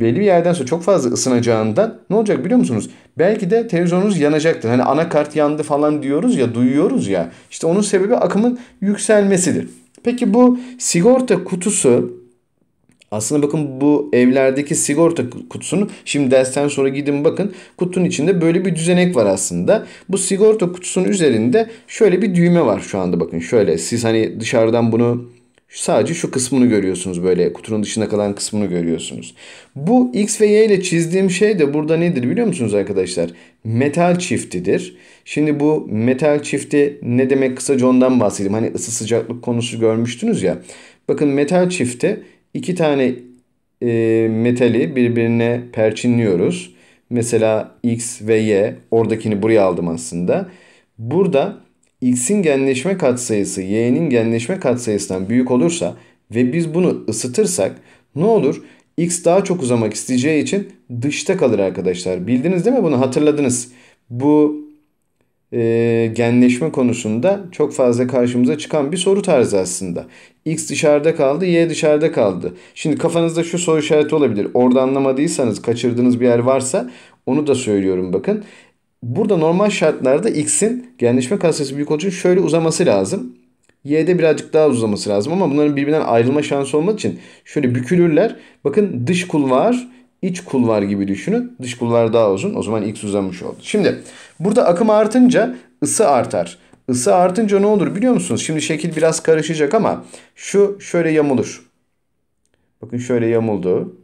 belli bir yerden sonra çok fazla ısınacağından ne olacak biliyor musunuz? Belki de televizyonunuz yanacaktır. Hani anakart yandı falan diyoruz ya, duyuyoruz ya. İşte onun sebebi akımın yükselmesidir. Peki bu sigorta kutusu aslında bakın bu evlerdeki sigorta kutusunu şimdi dersten sonra gidin bakın kutunun içinde böyle bir düzenek var aslında. Bu sigorta kutusunun üzerinde şöyle bir düğme var şu anda bakın şöyle siz hani dışarıdan bunu Sadece şu kısmını görüyorsunuz böyle kutunun dışında kalan kısmını görüyorsunuz. Bu X ve Y ile çizdiğim şey de burada nedir biliyor musunuz arkadaşlar? Metal çiftidir. Şimdi bu metal çifti ne demek kısaca ondan bahsedeyim. Hani ısı sıcaklık konusu görmüştünüz ya. Bakın metal çifti iki tane e, metali birbirine perçinliyoruz. Mesela X ve Y oradakini buraya aldım aslında. Burada X'in genleşme katsayısı Y'nin genleşme katsayısından büyük olursa ve biz bunu ısıtırsak ne olur? X daha çok uzamak isteyeceği için dışta kalır arkadaşlar. Bildiniz değil mi bunu? Hatırladınız. Bu e, genleşme konusunda çok fazla karşımıza çıkan bir soru tarzı aslında. X dışarıda kaldı, Y dışarıda kaldı. Şimdi kafanızda şu soru işareti olabilir. Orada anlamadıysanız, kaçırdığınız bir yer varsa onu da söylüyorum bakın. Burada normal şartlarda X'in genleşme kasesi büyük olduğu için şöyle uzaması lazım. Y'de birazcık daha uzaması lazım ama bunların birbirinden ayrılma şansı olmadığı için şöyle bükülürler. Bakın dış kulvar, iç kulvar gibi düşünün. Dış kulvar daha uzun. O zaman X uzamış oldu. Şimdi Burada akım artınca ısı artar. Isı artınca ne olur biliyor musunuz? Şimdi şekil biraz karışacak ama şu şöyle yamulur. Bakın şöyle yamuldu.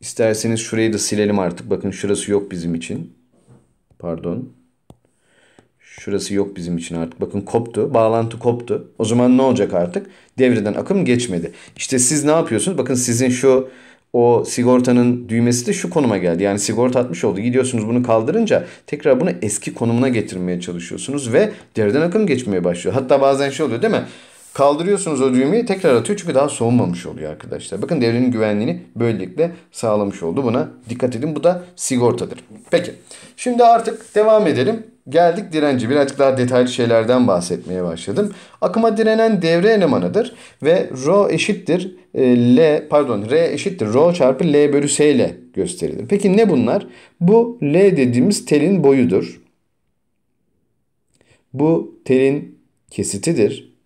İsterseniz şurayı da silelim artık. Bakın şurası yok bizim için. Pardon. Şurası yok bizim için artık. Bakın koptu. Bağlantı koptu. O zaman ne olacak artık? Devreden akım geçmedi. İşte siz ne yapıyorsunuz? Bakın sizin şu o sigortanın düğmesi de şu konuma geldi. Yani sigorta atmış oldu. Gidiyorsunuz bunu kaldırınca tekrar bunu eski konumuna getirmeye çalışıyorsunuz ve deriden akım geçmeye başlıyor. Hatta bazen şey oluyor değil mi? Kaldırıyorsunuz o düğmeyi tekrar atıyor çünkü daha soğumamış oluyor arkadaşlar. Bakın devrenin güvenliğini böylelikle sağlamış oldu. Buna dikkat edin. Bu da sigortadır. Peki. Şimdi artık devam edelim. Geldik direnci. Birazcık daha detaylı şeylerden bahsetmeye başladım. Akıma direnen devre elemanıdır ve rho eşittir e, L pardon R eşittir rho çarpı L bölü S ile gösterilir. Peki ne bunlar? Bu L dediğimiz telin boyudur. Bu telin kesitidir.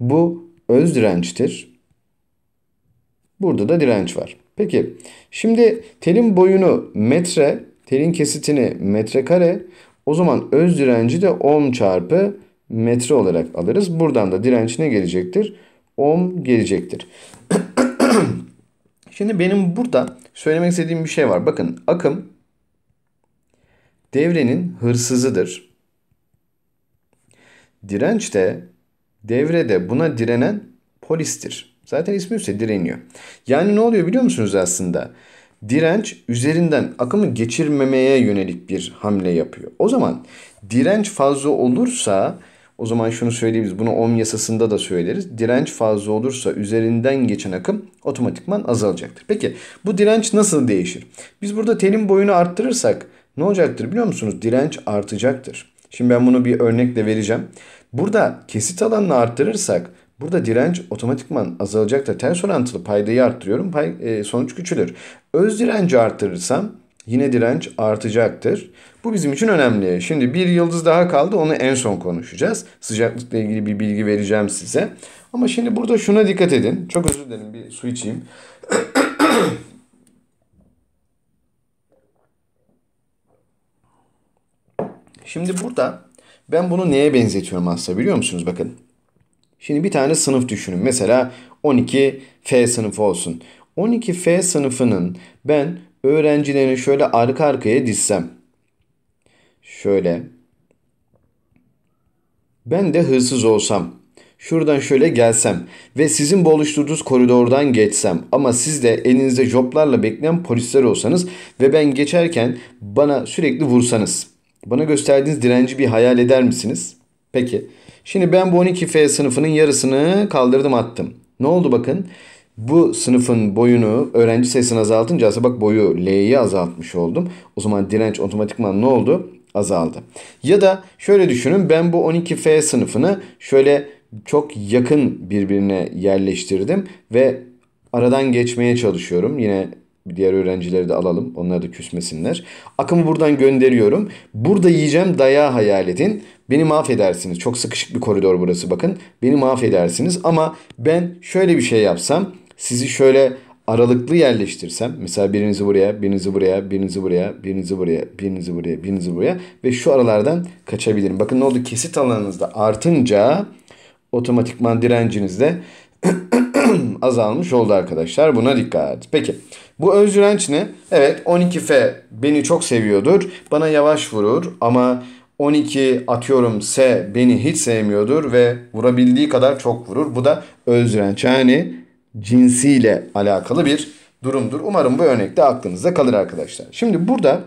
Bu öz dirençtir. Burada da direnç var. Peki şimdi telin boyunu metre telin kesitini metrekare o zaman öz direnci de ohm çarpı metre olarak alırız. Buradan da direnç ne gelecektir? Ohm gelecektir. Şimdi benim burada söylemek istediğim bir şey var. Bakın akım devrenin hırsızıdır. Direnç de devrede buna direnen polistir. Zaten ismi üstte direniyor. Yani ne oluyor biliyor musunuz aslında? Aslında direnç üzerinden akımı geçirmemeye yönelik bir hamle yapıyor. O zaman direnç fazla olursa o zaman şunu söyleyebiliriz. Bunu Ohm yasasında da söyleriz. Direnç fazla olursa üzerinden geçen akım otomatikman azalacaktır. Peki bu direnç nasıl değişir? Biz burada telin boyunu arttırırsak ne olacaktır biliyor musunuz? Direnç artacaktır. Şimdi ben bunu bir örnekle vereceğim. Burada kesit alanını arttırırsak burada direnç otomatikman azalacaktır. Ters orantılı paydayı arttırıyorum. Pay, e, sonuç küçülür. Öz direnci artırırsam yine direnç artacaktır. Bu bizim için önemli. Şimdi bir yıldız daha kaldı onu en son konuşacağız. Sıcaklıkla ilgili bir bilgi vereceğim size. Ama şimdi burada şuna dikkat edin. Çok özür dilerim bir su içeyim. Şimdi burada ben bunu neye benzetiyorum aslında biliyor musunuz? Bakın. Şimdi bir tane sınıf düşünün. Mesela 12 F sınıfı olsun. 12F sınıfının ben öğrencilerini şöyle arka arkaya dizsem. Şöyle. Ben de hırsız olsam. Şuradan şöyle gelsem ve sizin bu oluşturduğunuz koridordan geçsem ama siz de elinizde joplarla bekleyen polisler olsanız ve ben geçerken bana sürekli vursanız. Bana gösterdiğiniz direnci bir hayal eder misiniz? Peki. Şimdi ben bu 12F sınıfının yarısını kaldırdım attım. Ne oldu bakın? bu sınıfın boyunu öğrenci sayısını azaltınca aslında bak boyu L'yi azaltmış oldum. O zaman direnç otomatikman ne oldu? Azaldı. Ya da şöyle düşünün ben bu 12F sınıfını şöyle çok yakın birbirine yerleştirdim ve aradan geçmeye çalışıyorum. Yine diğer öğrencileri de alalım. Onlar da küsmesinler. Akımı buradan gönderiyorum. Burada yiyeceğim dayağı hayal edin. Beni mahvedersiniz. Çok sıkışık bir koridor burası bakın. Beni mahvedersiniz ama ben şöyle bir şey yapsam sizi şöyle aralıklı yerleştirsem mesela birinizi buraya, birinizi buraya, birinizi buraya, birinizi buraya, birinizi buraya, birinizi buraya ve şu aralardan kaçabilirim. Bakın ne oldu? Kesit alanınızda artınca otomatikman direnciniz de azalmış oldu arkadaşlar. Buna dikkat. Peki bu öz direnç ne? Evet 12F beni çok seviyordur. Bana yavaş vurur ama 12 atıyorum S beni hiç sevmiyordur ve vurabildiği kadar çok vurur. Bu da öz direnç. Yani cinsiyle alakalı bir durumdur. Umarım bu örnekte aklınızda kalır arkadaşlar. Şimdi burada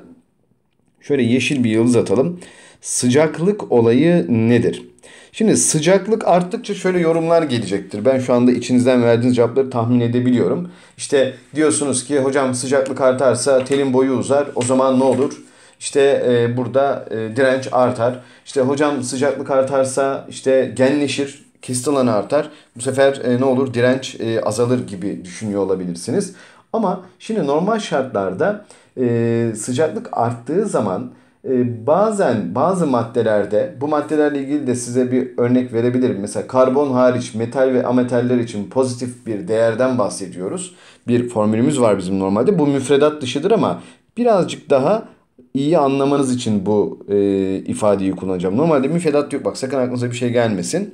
şöyle yeşil bir yıldız atalım. Sıcaklık olayı nedir? Şimdi sıcaklık arttıkça şöyle yorumlar gelecektir. Ben şu anda içinizden verdiğiniz cevapları tahmin edebiliyorum. İşte diyorsunuz ki hocam sıcaklık artarsa telin boyu uzar. O zaman ne olur? İşte e, burada e, direnç artar. İşte hocam sıcaklık artarsa işte genleşir kesit alanı artar. Bu sefer e, ne olur? Direnç e, azalır gibi düşünüyor olabilirsiniz. Ama şimdi normal şartlarda e, sıcaklık arttığı zaman e, bazen bazı maddelerde bu maddelerle ilgili de size bir örnek verebilirim. Mesela karbon hariç metal ve ametaller için pozitif bir değerden bahsediyoruz. Bir formülümüz var bizim normalde. Bu müfredat dışıdır ama birazcık daha iyi anlamanız için bu e, ifadeyi kullanacağım. Normalde müfredat yok bak sakın aklınıza bir şey gelmesin.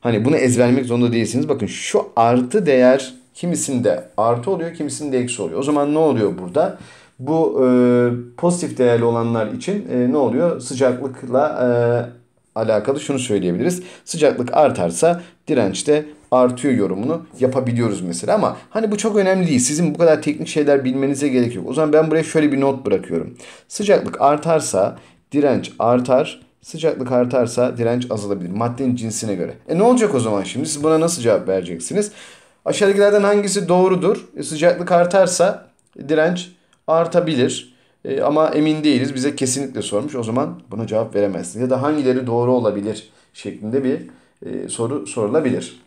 Hani bunu ezberlemek zorunda değilsiniz. Bakın şu artı değer kimisinde artı oluyor, kimisinde eksi oluyor. O zaman ne oluyor burada? Bu e, pozitif değerli olanlar için e, ne oluyor? Sıcaklıkla e, alakalı şunu söyleyebiliriz. Sıcaklık artarsa direnç de artıyor yorumunu yapabiliyoruz mesela ama hani bu çok önemli değil. Sizin bu kadar teknik şeyler bilmenize gerek yok. O zaman ben buraya şöyle bir not bırakıyorum. Sıcaklık artarsa direnç artar Sıcaklık artarsa direnç azalabilir. Maddenin cinsine göre. E ne olacak o zaman şimdi? Siz buna nasıl cevap vereceksiniz? Aşağıdakilerden hangisi doğrudur? E, sıcaklık artarsa direnç artabilir. E, ama emin değiliz. Bize kesinlikle sormuş. O zaman buna cevap veremezsiniz. Ya da hangileri doğru olabilir şeklinde bir e, soru sorulabilir.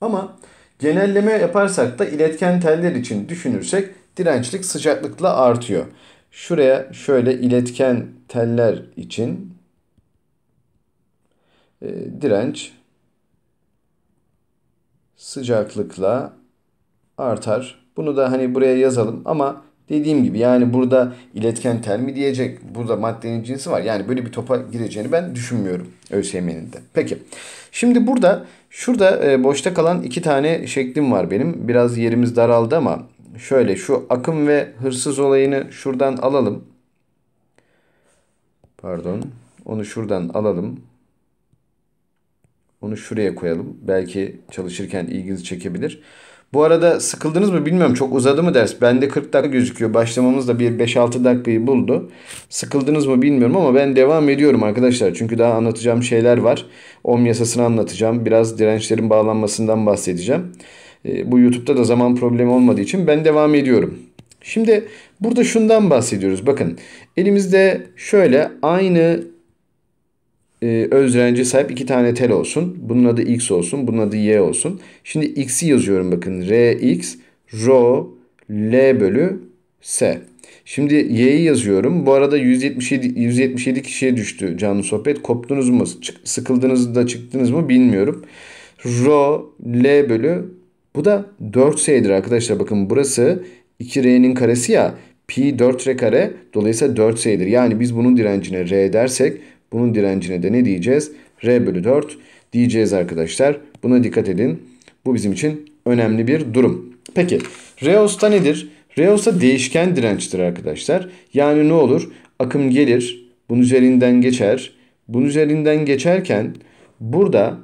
Ama genelleme yaparsak da iletken teller için düşünürsek dirençlik sıcaklıkla artıyor. Şuraya şöyle iletken teller için e, direnç sıcaklıkla artar. Bunu da hani buraya yazalım ama dediğim gibi yani burada iletken tel mi diyecek? Burada maddenin cinsi var. Yani böyle bir topa gireceğini ben düşünmüyorum ÖSYM'nin de. Peki. Şimdi burada şurada e, boşta kalan iki tane şeklim var benim. Biraz yerimiz daraldı ama şöyle şu akım ve hırsız olayını şuradan alalım. Pardon. Onu şuradan alalım. Onu şuraya koyalım. Belki çalışırken ilginizi çekebilir. Bu arada sıkıldınız mı bilmiyorum. Çok uzadı mı ders? Bende 40 dakika gözüküyor. Başlamamız da bir 5-6 dakikayı buldu. Sıkıldınız mı bilmiyorum ama ben devam ediyorum arkadaşlar. Çünkü daha anlatacağım şeyler var. Ohm yasasını anlatacağım. Biraz dirençlerin bağlanmasından bahsedeceğim. E, bu YouTube'da da zaman problemi olmadığı için ben devam ediyorum. Şimdi burada şundan bahsediyoruz. Bakın elimizde şöyle aynı e, öz sahip iki tane tel olsun. Bunun adı x olsun. Bunun adı y olsun. Şimdi x'i yazıyorum bakın. rx rho l bölü s. Şimdi y'yi yazıyorum. Bu arada 177, 177 kişiye düştü canlı sohbet. Koptunuz mu? Çık, sıkıldınız da çıktınız mı bilmiyorum. Rho l bölü bu da 4S'dir arkadaşlar. Bakın burası 2R'nin karesi ya. Pi 4R kare dolayısıyla 4S'dir. Yani biz bunun direncine R dersek bunun direncine de ne diyeceğiz? R bölü 4 diyeceğiz arkadaşlar. Buna dikkat edin. Bu bizim için önemli bir durum. Peki Reos'ta nedir? Reos'ta değişken dirençtir arkadaşlar. Yani ne olur? Akım gelir. Bunun üzerinden geçer. Bunun üzerinden geçerken burada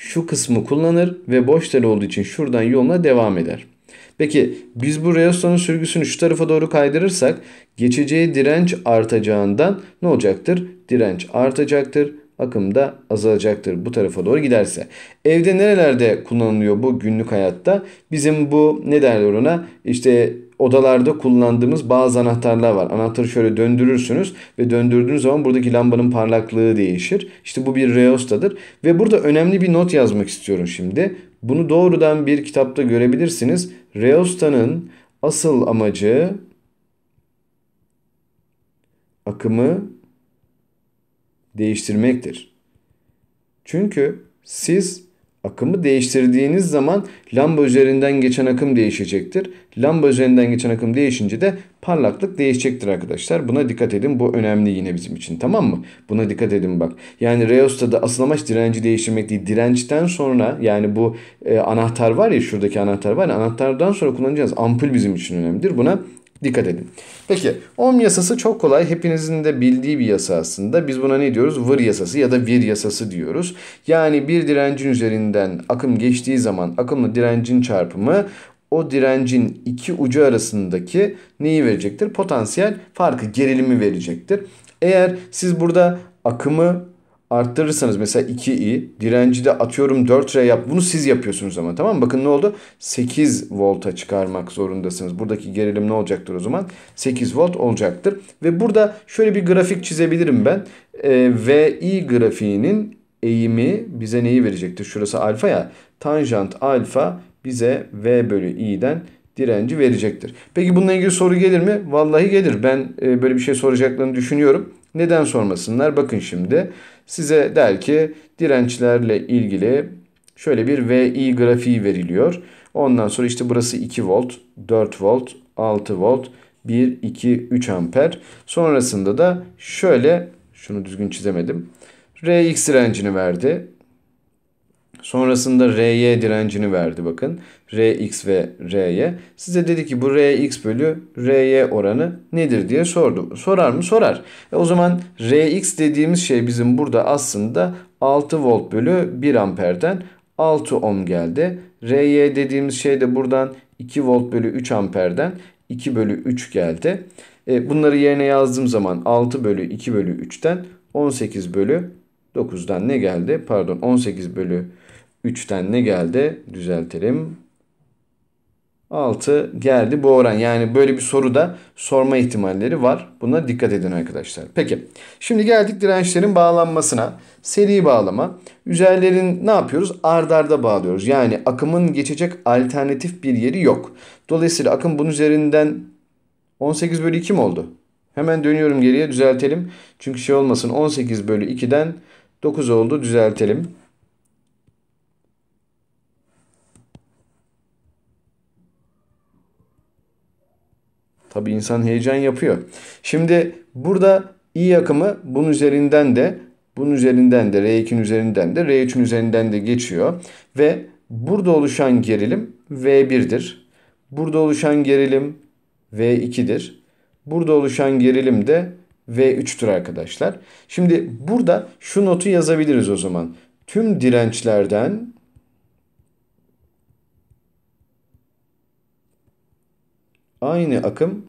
şu kısmı kullanır ve boş tel olduğu için şuradan yoluna devam eder. Peki biz bu Rheostan'ın sürgüsünü şu tarafa doğru kaydırırsak geçeceği direnç artacağından ne olacaktır? Direnç artacaktır. Akım da azalacaktır bu tarafa doğru giderse. Evde nerelerde kullanılıyor bu günlük hayatta? Bizim bu ne derler ona? İşte odalarda kullandığımız bazı anahtarlar var. Anahtarı şöyle döndürürsünüz ve döndürdüğünüz zaman buradaki lambanın parlaklığı değişir. İşte bu bir reostadır. Ve burada önemli bir not yazmak istiyorum şimdi. Bunu doğrudan bir kitapta görebilirsiniz. Reostanın asıl amacı akımı değiştirmektir. Çünkü siz akımı değiştirdiğiniz zaman lamba üzerinden geçen akım değişecektir. Lamba üzerinden geçen akım değişince de parlaklık değişecektir arkadaşlar. Buna dikkat edin. Bu önemli yine bizim için. Tamam mı? Buna dikkat edin bak. Yani Reosta'da asıl amaç direnci değiştirmek değil. Dirençten sonra yani bu e, anahtar var ya şuradaki anahtar var ya anahtardan sonra kullanacağız. Ampul bizim için önemlidir. Buna Dikkat edin. Peki ohm yasası çok kolay. Hepinizin de bildiği bir yasa aslında. Biz buna ne diyoruz? Vır yasası ya da vir yasası diyoruz. Yani bir direncin üzerinden akım geçtiği zaman akımla direncin çarpımı o direncin iki ucu arasındaki neyi verecektir? Potansiyel farkı, gerilimi verecektir. Eğer siz burada akımı arttırırsanız mesela 2i direnci de atıyorum 4R yap. Bunu siz yapıyorsunuz ama tamam mı? Bakın ne oldu? 8 volta çıkarmak zorundasınız. Buradaki gerilim ne olacaktır o zaman? 8 volt olacaktır. Ve burada şöyle bir grafik çizebilirim ben. E, VI grafiğinin eğimi bize neyi verecektir? Şurası alfa ya. Tanjant alfa bize V bölü i'den direnci verecektir. Peki bununla ilgili soru gelir mi? Vallahi gelir. Ben e, böyle bir şey soracaklarını düşünüyorum. Neden sormasınlar? Bakın şimdi size der ki dirençlerle ilgili şöyle bir VI grafiği veriliyor. Ondan sonra işte burası 2 volt, 4 volt, 6 volt, 1, 2, 3 amper. Sonrasında da şöyle şunu düzgün çizemedim. RX direncini verdi. Sonrasında R'ye direncini verdi bakın. Rx ve R'ye. Size dedi ki bu Rx bölü R'ye oranı nedir diye sordu. Sorar mı? Sorar. E o zaman Rx dediğimiz şey bizim burada aslında 6 volt bölü 1 amperden 6 ohm geldi. R'ye dediğimiz şey de buradan 2 volt bölü 3 amperden 2 bölü 3 geldi. E bunları yerine yazdığım zaman 6 bölü 2 bölü 3'ten 18 bölü 9'dan ne geldi? Pardon 18 bölü 3'ten ne geldi? Düzeltelim. 6 geldi bu oran. Yani böyle bir soruda sorma ihtimalleri var. Buna dikkat edin arkadaşlar. Peki şimdi geldik dirençlerin bağlanmasına. Seri bağlama. Üzerlerin ne yapıyoruz? Ard arda bağlıyoruz. Yani akımın geçecek alternatif bir yeri yok. Dolayısıyla akım bunun üzerinden 18 bölü 2 mi oldu? Hemen dönüyorum geriye düzeltelim. Çünkü şey olmasın 18 bölü 2'den 9 oldu düzeltelim. Tabi insan heyecan yapıyor. Şimdi burada i akımı bunun üzerinden de bunun üzerinden de R2'nin üzerinden de R3'ün üzerinden de geçiyor. Ve burada oluşan gerilim V1'dir. Burada oluşan gerilim V2'dir. Burada oluşan gerilim de V3'tür arkadaşlar. Şimdi burada şu notu yazabiliriz o zaman. Tüm dirençlerden aynı akım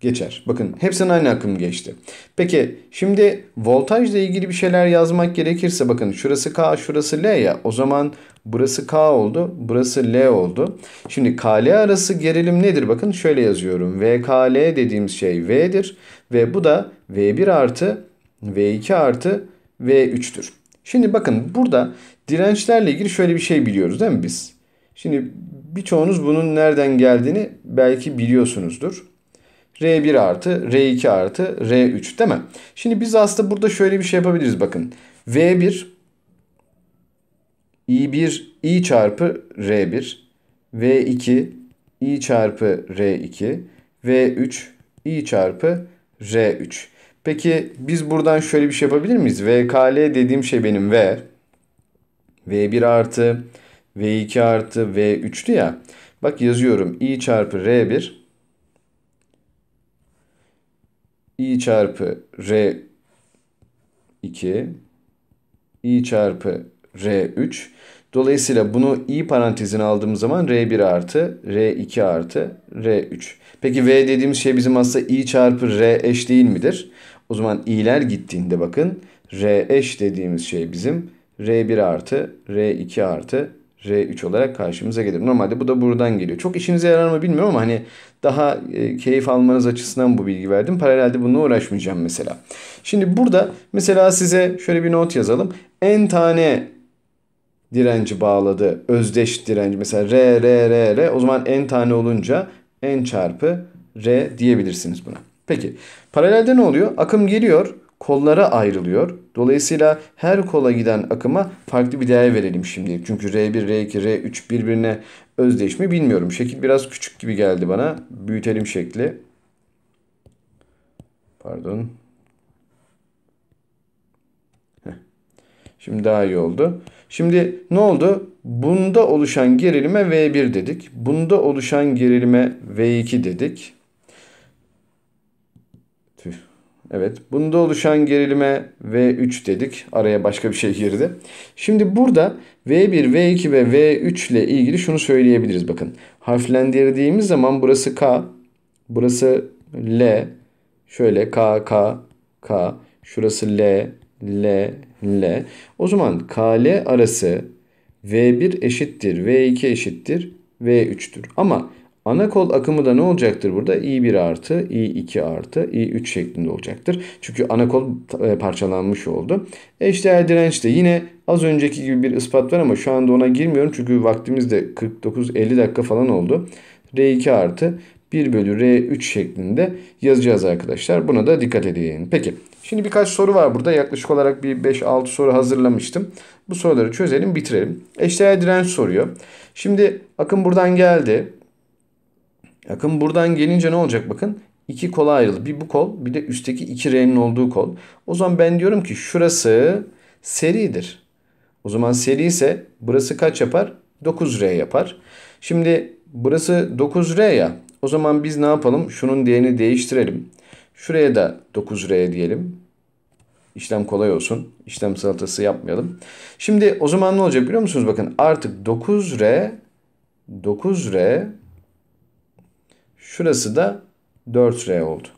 geçer. Bakın hepsinin aynı akım geçti. Peki şimdi voltajla ilgili bir şeyler yazmak gerekirse bakın şurası K şurası L ya o zaman burası K oldu burası L oldu. Şimdi KL arası gerilim nedir? Bakın şöyle yazıyorum. VKL dediğimiz şey V'dir ve bu da V1 artı V2 artı V3'tür. Şimdi bakın burada dirençlerle ilgili şöyle bir şey biliyoruz değil mi biz? Şimdi birçoğunuz bunun nereden geldiğini belki biliyorsunuzdur. R1 artı, R2 artı, R3 değil mi? Şimdi biz aslında burada şöyle bir şey yapabiliriz bakın. V1 i1 i çarpı r1 v2 i çarpı r2 v3 i çarpı r3. Peki biz buradan şöyle bir şey yapabilir miyiz? vkl dediğim şey benim v v1 artı V2 artı V3'tü ya. Bak yazıyorum. I çarpı R1 I çarpı R2 I çarpı R3 Dolayısıyla bunu i parantezine aldığımız zaman r1 artı, r2 artı, r3. Peki v dediğimiz şey bizim aslında i çarpı r eş değil midir? O zaman i'ler gittiğinde bakın r eş dediğimiz şey bizim r1 artı, r2 artı, R3 olarak karşımıza gelir. Normalde bu da buradan geliyor. Çok işinize yarar mı bilmiyorum ama hani daha e, keyif almanız açısından bu bilgi verdim. Paralelde bununla uğraşmayacağım mesela. Şimdi burada mesela size şöyle bir not yazalım. En tane direnci bağladı. Özdeş direnci mesela R, R, R, R. O zaman en tane olunca en çarpı R diyebilirsiniz buna. Peki paralelde ne oluyor? Akım geliyor kollara ayrılıyor. Dolayısıyla her kola giden akıma farklı bir değer verelim şimdi. Çünkü R1, R2, R3 birbirine özdeş mi bilmiyorum. Şekil biraz küçük gibi geldi bana. Büyütelim şekli. Pardon. Şimdi daha iyi oldu. Şimdi ne oldu? Bunda oluşan gerilime V1 dedik. Bunda oluşan gerilime V2 dedik. Evet. Bunda oluşan gerilime V3 dedik. Araya başka bir şey girdi. Şimdi burada V1, V2 ve V3 ile ilgili şunu söyleyebiliriz bakın. Harflendirdiğimiz zaman burası K, burası L. Şöyle K, K, K. Şurası L, L, L. O zaman KL arası V1 eşittir, V2 eşittir, V3'tür. Ama Ana kol akımı da ne olacaktır burada? i1 artı, i2 artı, i3 şeklinde olacaktır. Çünkü ana kol e, parçalanmış oldu. Eşdeğer direnç de yine az önceki gibi bir ispat var ama şu anda ona girmiyorum. Çünkü vaktimiz de 49-50 dakika falan oldu. R2 artı 1 bölü R3 şeklinde yazacağız arkadaşlar. Buna da dikkat edin. Peki şimdi birkaç soru var burada. Yaklaşık olarak bir 5-6 soru hazırlamıştım. Bu soruları çözelim bitirelim. Eşdeğer direnç soruyor. Şimdi akım buradan geldi. Bakın buradan gelince ne olacak bakın. İki kola ayrıldı. Bir bu kol bir de üstteki iki R'nin olduğu kol. O zaman ben diyorum ki şurası seridir. O zaman seri ise burası kaç yapar? 9R yapar. Şimdi burası 9R ya. O zaman biz ne yapalım? Şunun değerini değiştirelim. Şuraya da 9R diyelim. İşlem kolay olsun. İşlem salatası yapmayalım. Şimdi o zaman ne olacak biliyor musunuz? Bakın artık 9R 9R Şurası da 4R oldu.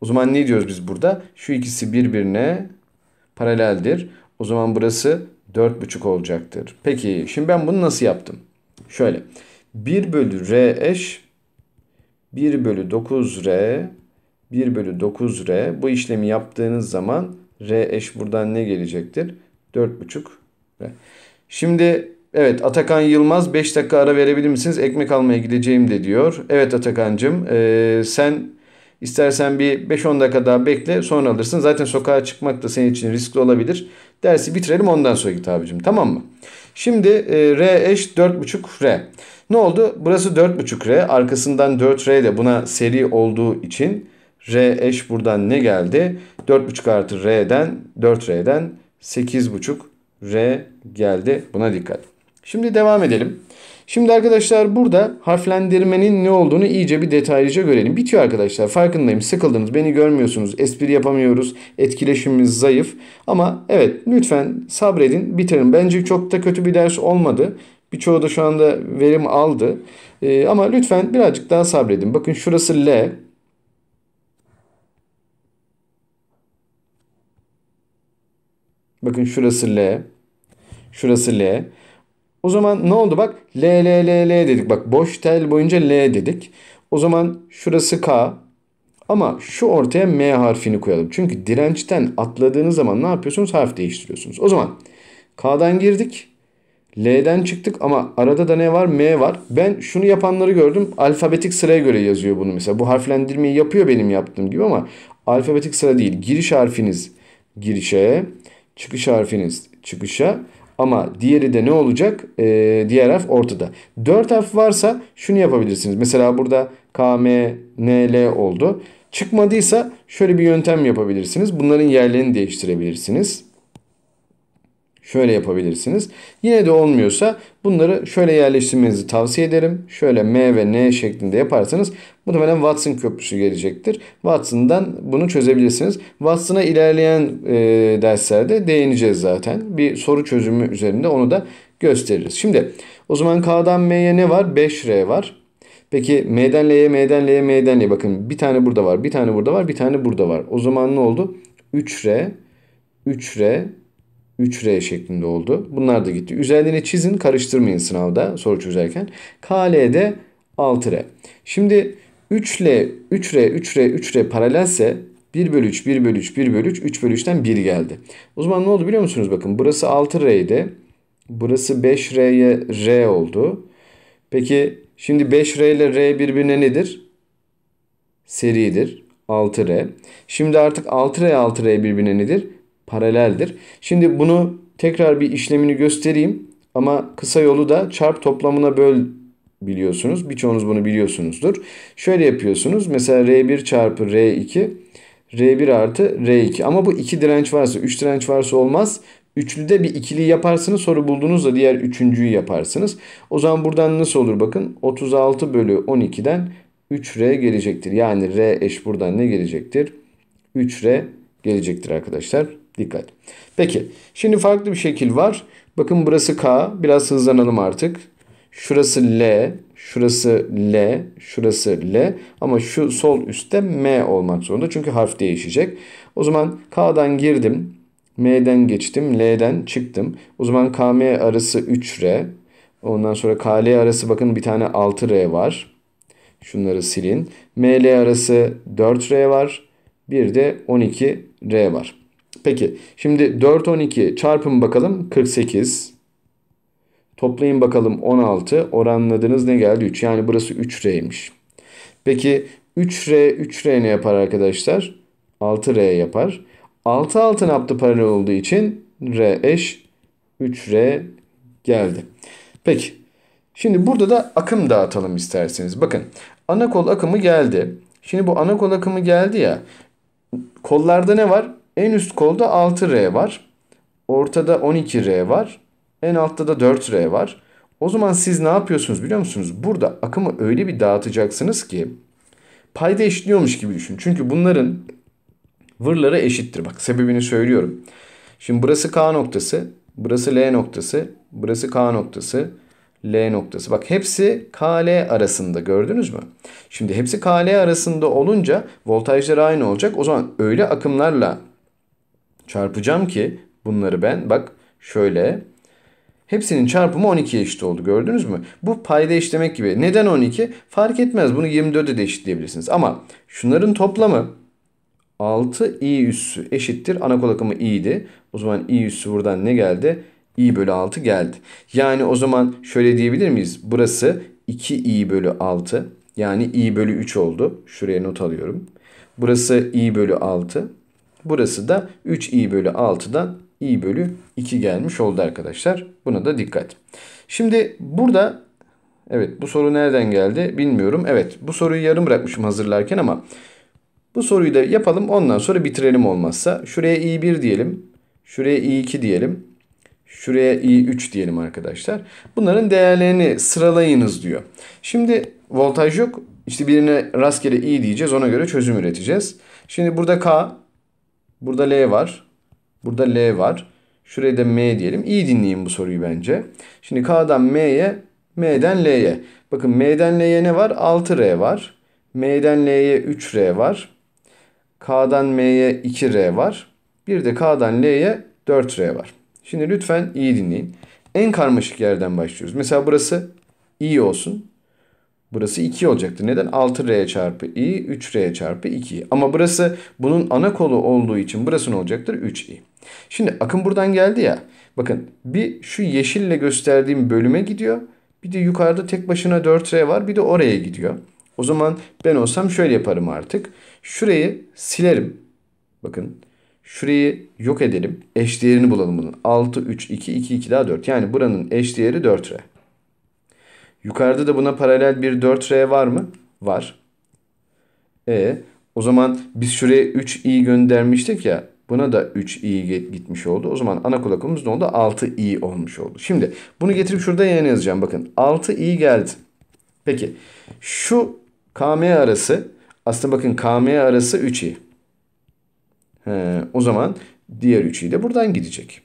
O zaman ne diyoruz biz burada? Şu ikisi birbirine paraleldir. O zaman burası 4,5 olacaktır. Peki şimdi ben bunu nasıl yaptım? Şöyle. 1 bölü R eş 1 bölü 9R 1 bölü 9R bu işlemi yaptığınız zaman R eş buradan ne gelecektir? 4,5 R. Şimdi Evet Atakan Yılmaz 5 dakika ara verebilir misiniz? Ekmek almaya gideceğim de diyor. Evet Atakan'cığım e, sen istersen bir 5-10 dakika daha bekle sonra alırsın. Zaten sokağa çıkmak da senin için riskli olabilir. Dersi bitirelim ondan sonra git abicim tamam mı? Şimdi e, R eş 4.5 R. Ne oldu? Burası 4.5 R. Arkasından 4 R de buna seri olduğu için R eş buradan ne geldi? 4.5 artı R'den 4 R'den 8.5 R geldi. Buna dikkat. Şimdi devam edelim. Şimdi arkadaşlar burada harflendirmenin ne olduğunu iyice bir detaylıca görelim. Bitiyor arkadaşlar farkındayım sıkıldınız beni görmüyorsunuz espri yapamıyoruz etkileşimimiz zayıf. Ama evet lütfen sabredin bitirin bence çok da kötü bir ders olmadı. Birçoğu da şu anda verim aldı. Ee, ama lütfen birazcık daha sabredin. Bakın şurası L. Bakın şurası L. Şurası L. O zaman ne oldu bak? L, L, L, L dedik. Bak boş tel boyunca L dedik. O zaman şurası K. Ama şu ortaya M harfini koyalım. Çünkü dirençten atladığınız zaman ne yapıyorsunuz? Harf değiştiriyorsunuz. O zaman K'dan girdik. L'den çıktık ama arada da ne var? M var. Ben şunu yapanları gördüm. Alfabetik sıraya göre yazıyor bunu mesela. Bu harflendirmeyi yapıyor benim yaptığım gibi ama alfabetik sıra değil. Giriş harfiniz girişe, çıkış harfiniz çıkışa. Ama diğeri de ne olacak? Ee, diğer harf ortada. 4 harf varsa şunu yapabilirsiniz. Mesela burada K, M, N, L oldu. Çıkmadıysa şöyle bir yöntem yapabilirsiniz. Bunların yerlerini değiştirebilirsiniz. Şöyle yapabilirsiniz. Yine de olmuyorsa bunları şöyle yerleştirmenizi tavsiye ederim. Şöyle M ve N şeklinde yaparsanız muhtemelen Watson köprüsü gelecektir. Watson'dan bunu çözebilirsiniz. Watson'a ilerleyen e, derslerde değineceğiz zaten. Bir soru çözümü üzerinde onu da gösteririz. Şimdi o zaman K'dan M'ye ne var? 5R var. Peki M'den L'ye, M'den L'ye, M'den L'ye. Bakın bir tane burada var, bir tane burada var, bir tane burada var. O zaman ne oldu? 3R, 3R, 3R şeklinde oldu. Bunlar da gitti. Üzerlerini çizin karıştırmayın sınavda soru çözerken. KL'de 6R. Şimdi 3L, 3R, 3R, 3R paralelse 1 bölü 3, 1 bölü 3, 1 bölü 3, 3 bölü 3'ten 1 geldi. O zaman ne oldu biliyor musunuz? Bakın burası 6R'ydi. Burası 5R'ye R oldu. Peki şimdi 5R ile R birbirine nedir? Seridir. 6R. Şimdi artık 6R 6R birbirine nedir? paraleldir. Şimdi bunu tekrar bir işlemini göstereyim ama kısa yolu da çarp toplamına böl biliyorsunuz. Birçoğunuz bunu biliyorsunuzdur. Şöyle yapıyorsunuz. Mesela R1 çarpı R2 R1 artı R2 ama bu iki direnç varsa 3 direnç varsa olmaz. Üçlüde bir ikili yaparsınız soru bulduğunuzda diğer üçüncüyü yaparsınız. O zaman buradan nasıl olur bakın 36 bölü 12'den 3R gelecektir. Yani R eş buradan ne gelecektir? 3R gelecektir arkadaşlar. Dikkat. Peki. Şimdi farklı bir şekil var. Bakın burası K. Biraz hızlanalım artık. Şurası L. Şurası L. Şurası L. Ama şu sol üstte M olmak zorunda. Çünkü harf değişecek. O zaman K'dan girdim. M'den geçtim. L'den çıktım. O zaman KM arası 3R. Ondan sonra KL arası bakın bir tane 6R var. Şunları silin. ML arası 4R var. Bir de 12R var. Peki şimdi 4 12 çarpın bakalım 48. Toplayın bakalım 16. Oranladınız ne geldi? 3. Yani burası 3R'ymiş. Peki 3R 3R ne yapar arkadaşlar? 6R yapar. 6 altın yaptı paralel olduğu için R eş 3R geldi. Peki. Şimdi burada da akım dağıtalım isterseniz. Bakın ana kol akımı geldi. Şimdi bu ana kol akımı geldi ya. Kollarda ne var? En üst kolda 6R var. Ortada 12R var. En altta da 4R var. O zaman siz ne yapıyorsunuz biliyor musunuz? Burada akımı öyle bir dağıtacaksınız ki payda eşitliyormuş gibi düşün. Çünkü bunların vırları eşittir. Bak sebebini söylüyorum. Şimdi burası K noktası, burası L noktası, burası K noktası, L noktası. Bak hepsi KL arasında gördünüz mü? Şimdi hepsi KL arasında olunca voltajları aynı olacak. O zaman öyle akımlarla Çarpacağım ki bunları ben bak şöyle Hepsinin çarpımı 12'ye eşit oldu gördünüz mü? Bu payda eşitlemek gibi. Neden 12? Fark etmez bunu 24'e de eşitleyebilirsiniz. Ama şunların toplamı 6i üssü eşittir. Ana kol akımı i'ydi. O zaman i üssü buradan ne geldi? i bölü 6 geldi. Yani o zaman şöyle diyebilir miyiz? Burası 2i bölü 6 yani i bölü 3 oldu. Şuraya not alıyorum. Burası i bölü 6. Burası da 3i bölü 6'dan i bölü 2 gelmiş oldu arkadaşlar. Buna da dikkat. Şimdi burada evet bu soru nereden geldi bilmiyorum. Evet bu soruyu yarım bırakmışım hazırlarken ama bu soruyu da yapalım ondan sonra bitirelim olmazsa. Şuraya i1 diyelim. Şuraya i2 diyelim. Şuraya i3 diyelim arkadaşlar. Bunların değerlerini sıralayınız diyor. Şimdi voltaj yok. İşte birine rastgele i diyeceğiz. Ona göre çözüm üreteceğiz. Şimdi burada k Burada L var. Burada L var. Şuraya da M diyelim. İyi dinleyin bu soruyu bence. Şimdi K'dan M'ye, M'den L'ye. Bakın M'den L'ye ne var? 6R var. M'den L'ye 3R var. K'dan M'ye 2R var. Bir de K'dan L'ye 4R var. Şimdi lütfen iyi dinleyin. En karmaşık yerden başlıyoruz. Mesela burası iyi olsun. Burası 2 olacaktı. Neden? 6R çarpı i, 3R çarpı 2. Ama burası bunun ana kolu olduğu için burası ne olacaktır? 3i. Şimdi akım buradan geldi ya. Bakın bir şu yeşille gösterdiğim bölüme gidiyor. Bir de yukarıda tek başına 4R var. Bir de oraya gidiyor. O zaman ben olsam şöyle yaparım artık. Şurayı silerim. Bakın. Şurayı yok edelim. Eş değerini bulalım bunun. 6, 3, 2, 2, 2 daha 4. Yani buranın eş değeri 4R. Yukarıda da buna paralel bir 4R var mı? Var. E o zaman biz şuraya 3i göndermiştik ya. Buna da 3i gitmiş oldu. O zaman ana kulakımız ne oldu? 6i olmuş oldu. Şimdi bunu getirip şurada yan yazacağım. Bakın 6i geldi. Peki şu KM arası aslında bakın KM arası 3i. He, o zaman diğer 3i de buradan gidecek.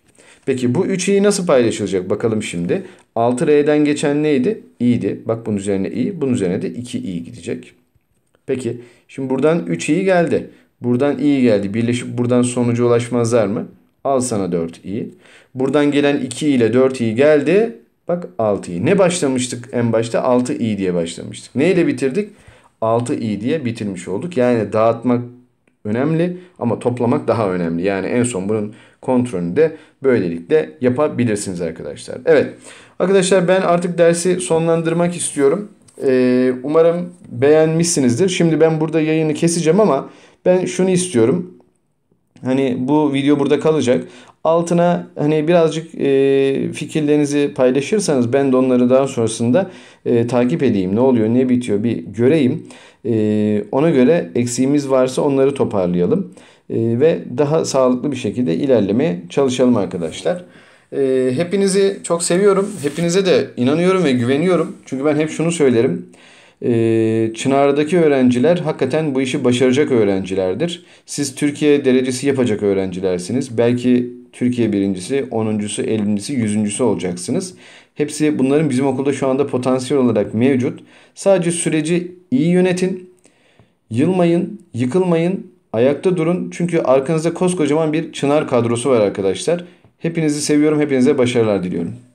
Peki bu 3i nasıl paylaşılacak bakalım şimdi. 6R'den geçen neydi? İ'ydi. Bak bunun üzerine i. Bunun üzerine de 2i gidecek. Peki şimdi buradan 3i geldi. Buradan i geldi. Birleşip buradan sonuca ulaşmazlar mı? Al sana 4i. Buradan gelen 2 ile 4i geldi. Bak 6i. Ne başlamıştık en başta? 6i diye başlamıştık. Neyle bitirdik? 6i diye bitirmiş olduk. Yani dağıtmak önemli ama toplamak daha önemli. Yani en son bunun kontrolünü de böylelikle yapabilirsiniz arkadaşlar. Evet. Arkadaşlar ben artık dersi sonlandırmak istiyorum. Ee, umarım beğenmişsinizdir. Şimdi ben burada yayını keseceğim ama ben şunu istiyorum. Hani bu video burada kalacak. Altına hani birazcık e, fikirlerinizi paylaşırsanız ben de onları daha sonrasında e, takip edeyim. Ne oluyor, ne bitiyor bir göreyim. E, ona göre eksiğimiz varsa onları toparlayalım. E, ve daha sağlıklı bir şekilde ilerlemeye çalışalım arkadaşlar. E, hepinizi çok seviyorum. Hepinize de inanıyorum ve güveniyorum. Çünkü ben hep şunu söylerim. E, Çınar'daki öğrenciler hakikaten bu işi başaracak öğrencilerdir. Siz Türkiye derecesi yapacak öğrencilersiniz. Belki Türkiye birincisi, onuncusu, ellincisi, yüzüncüsü olacaksınız. Hepsi bunların bizim okulda şu anda potansiyel olarak mevcut. Sadece süreci iyi yönetin. Yılmayın, yıkılmayın, ayakta durun. Çünkü arkanızda koskocaman bir çınar kadrosu var arkadaşlar. Hepinizi seviyorum. Hepinize başarılar diliyorum.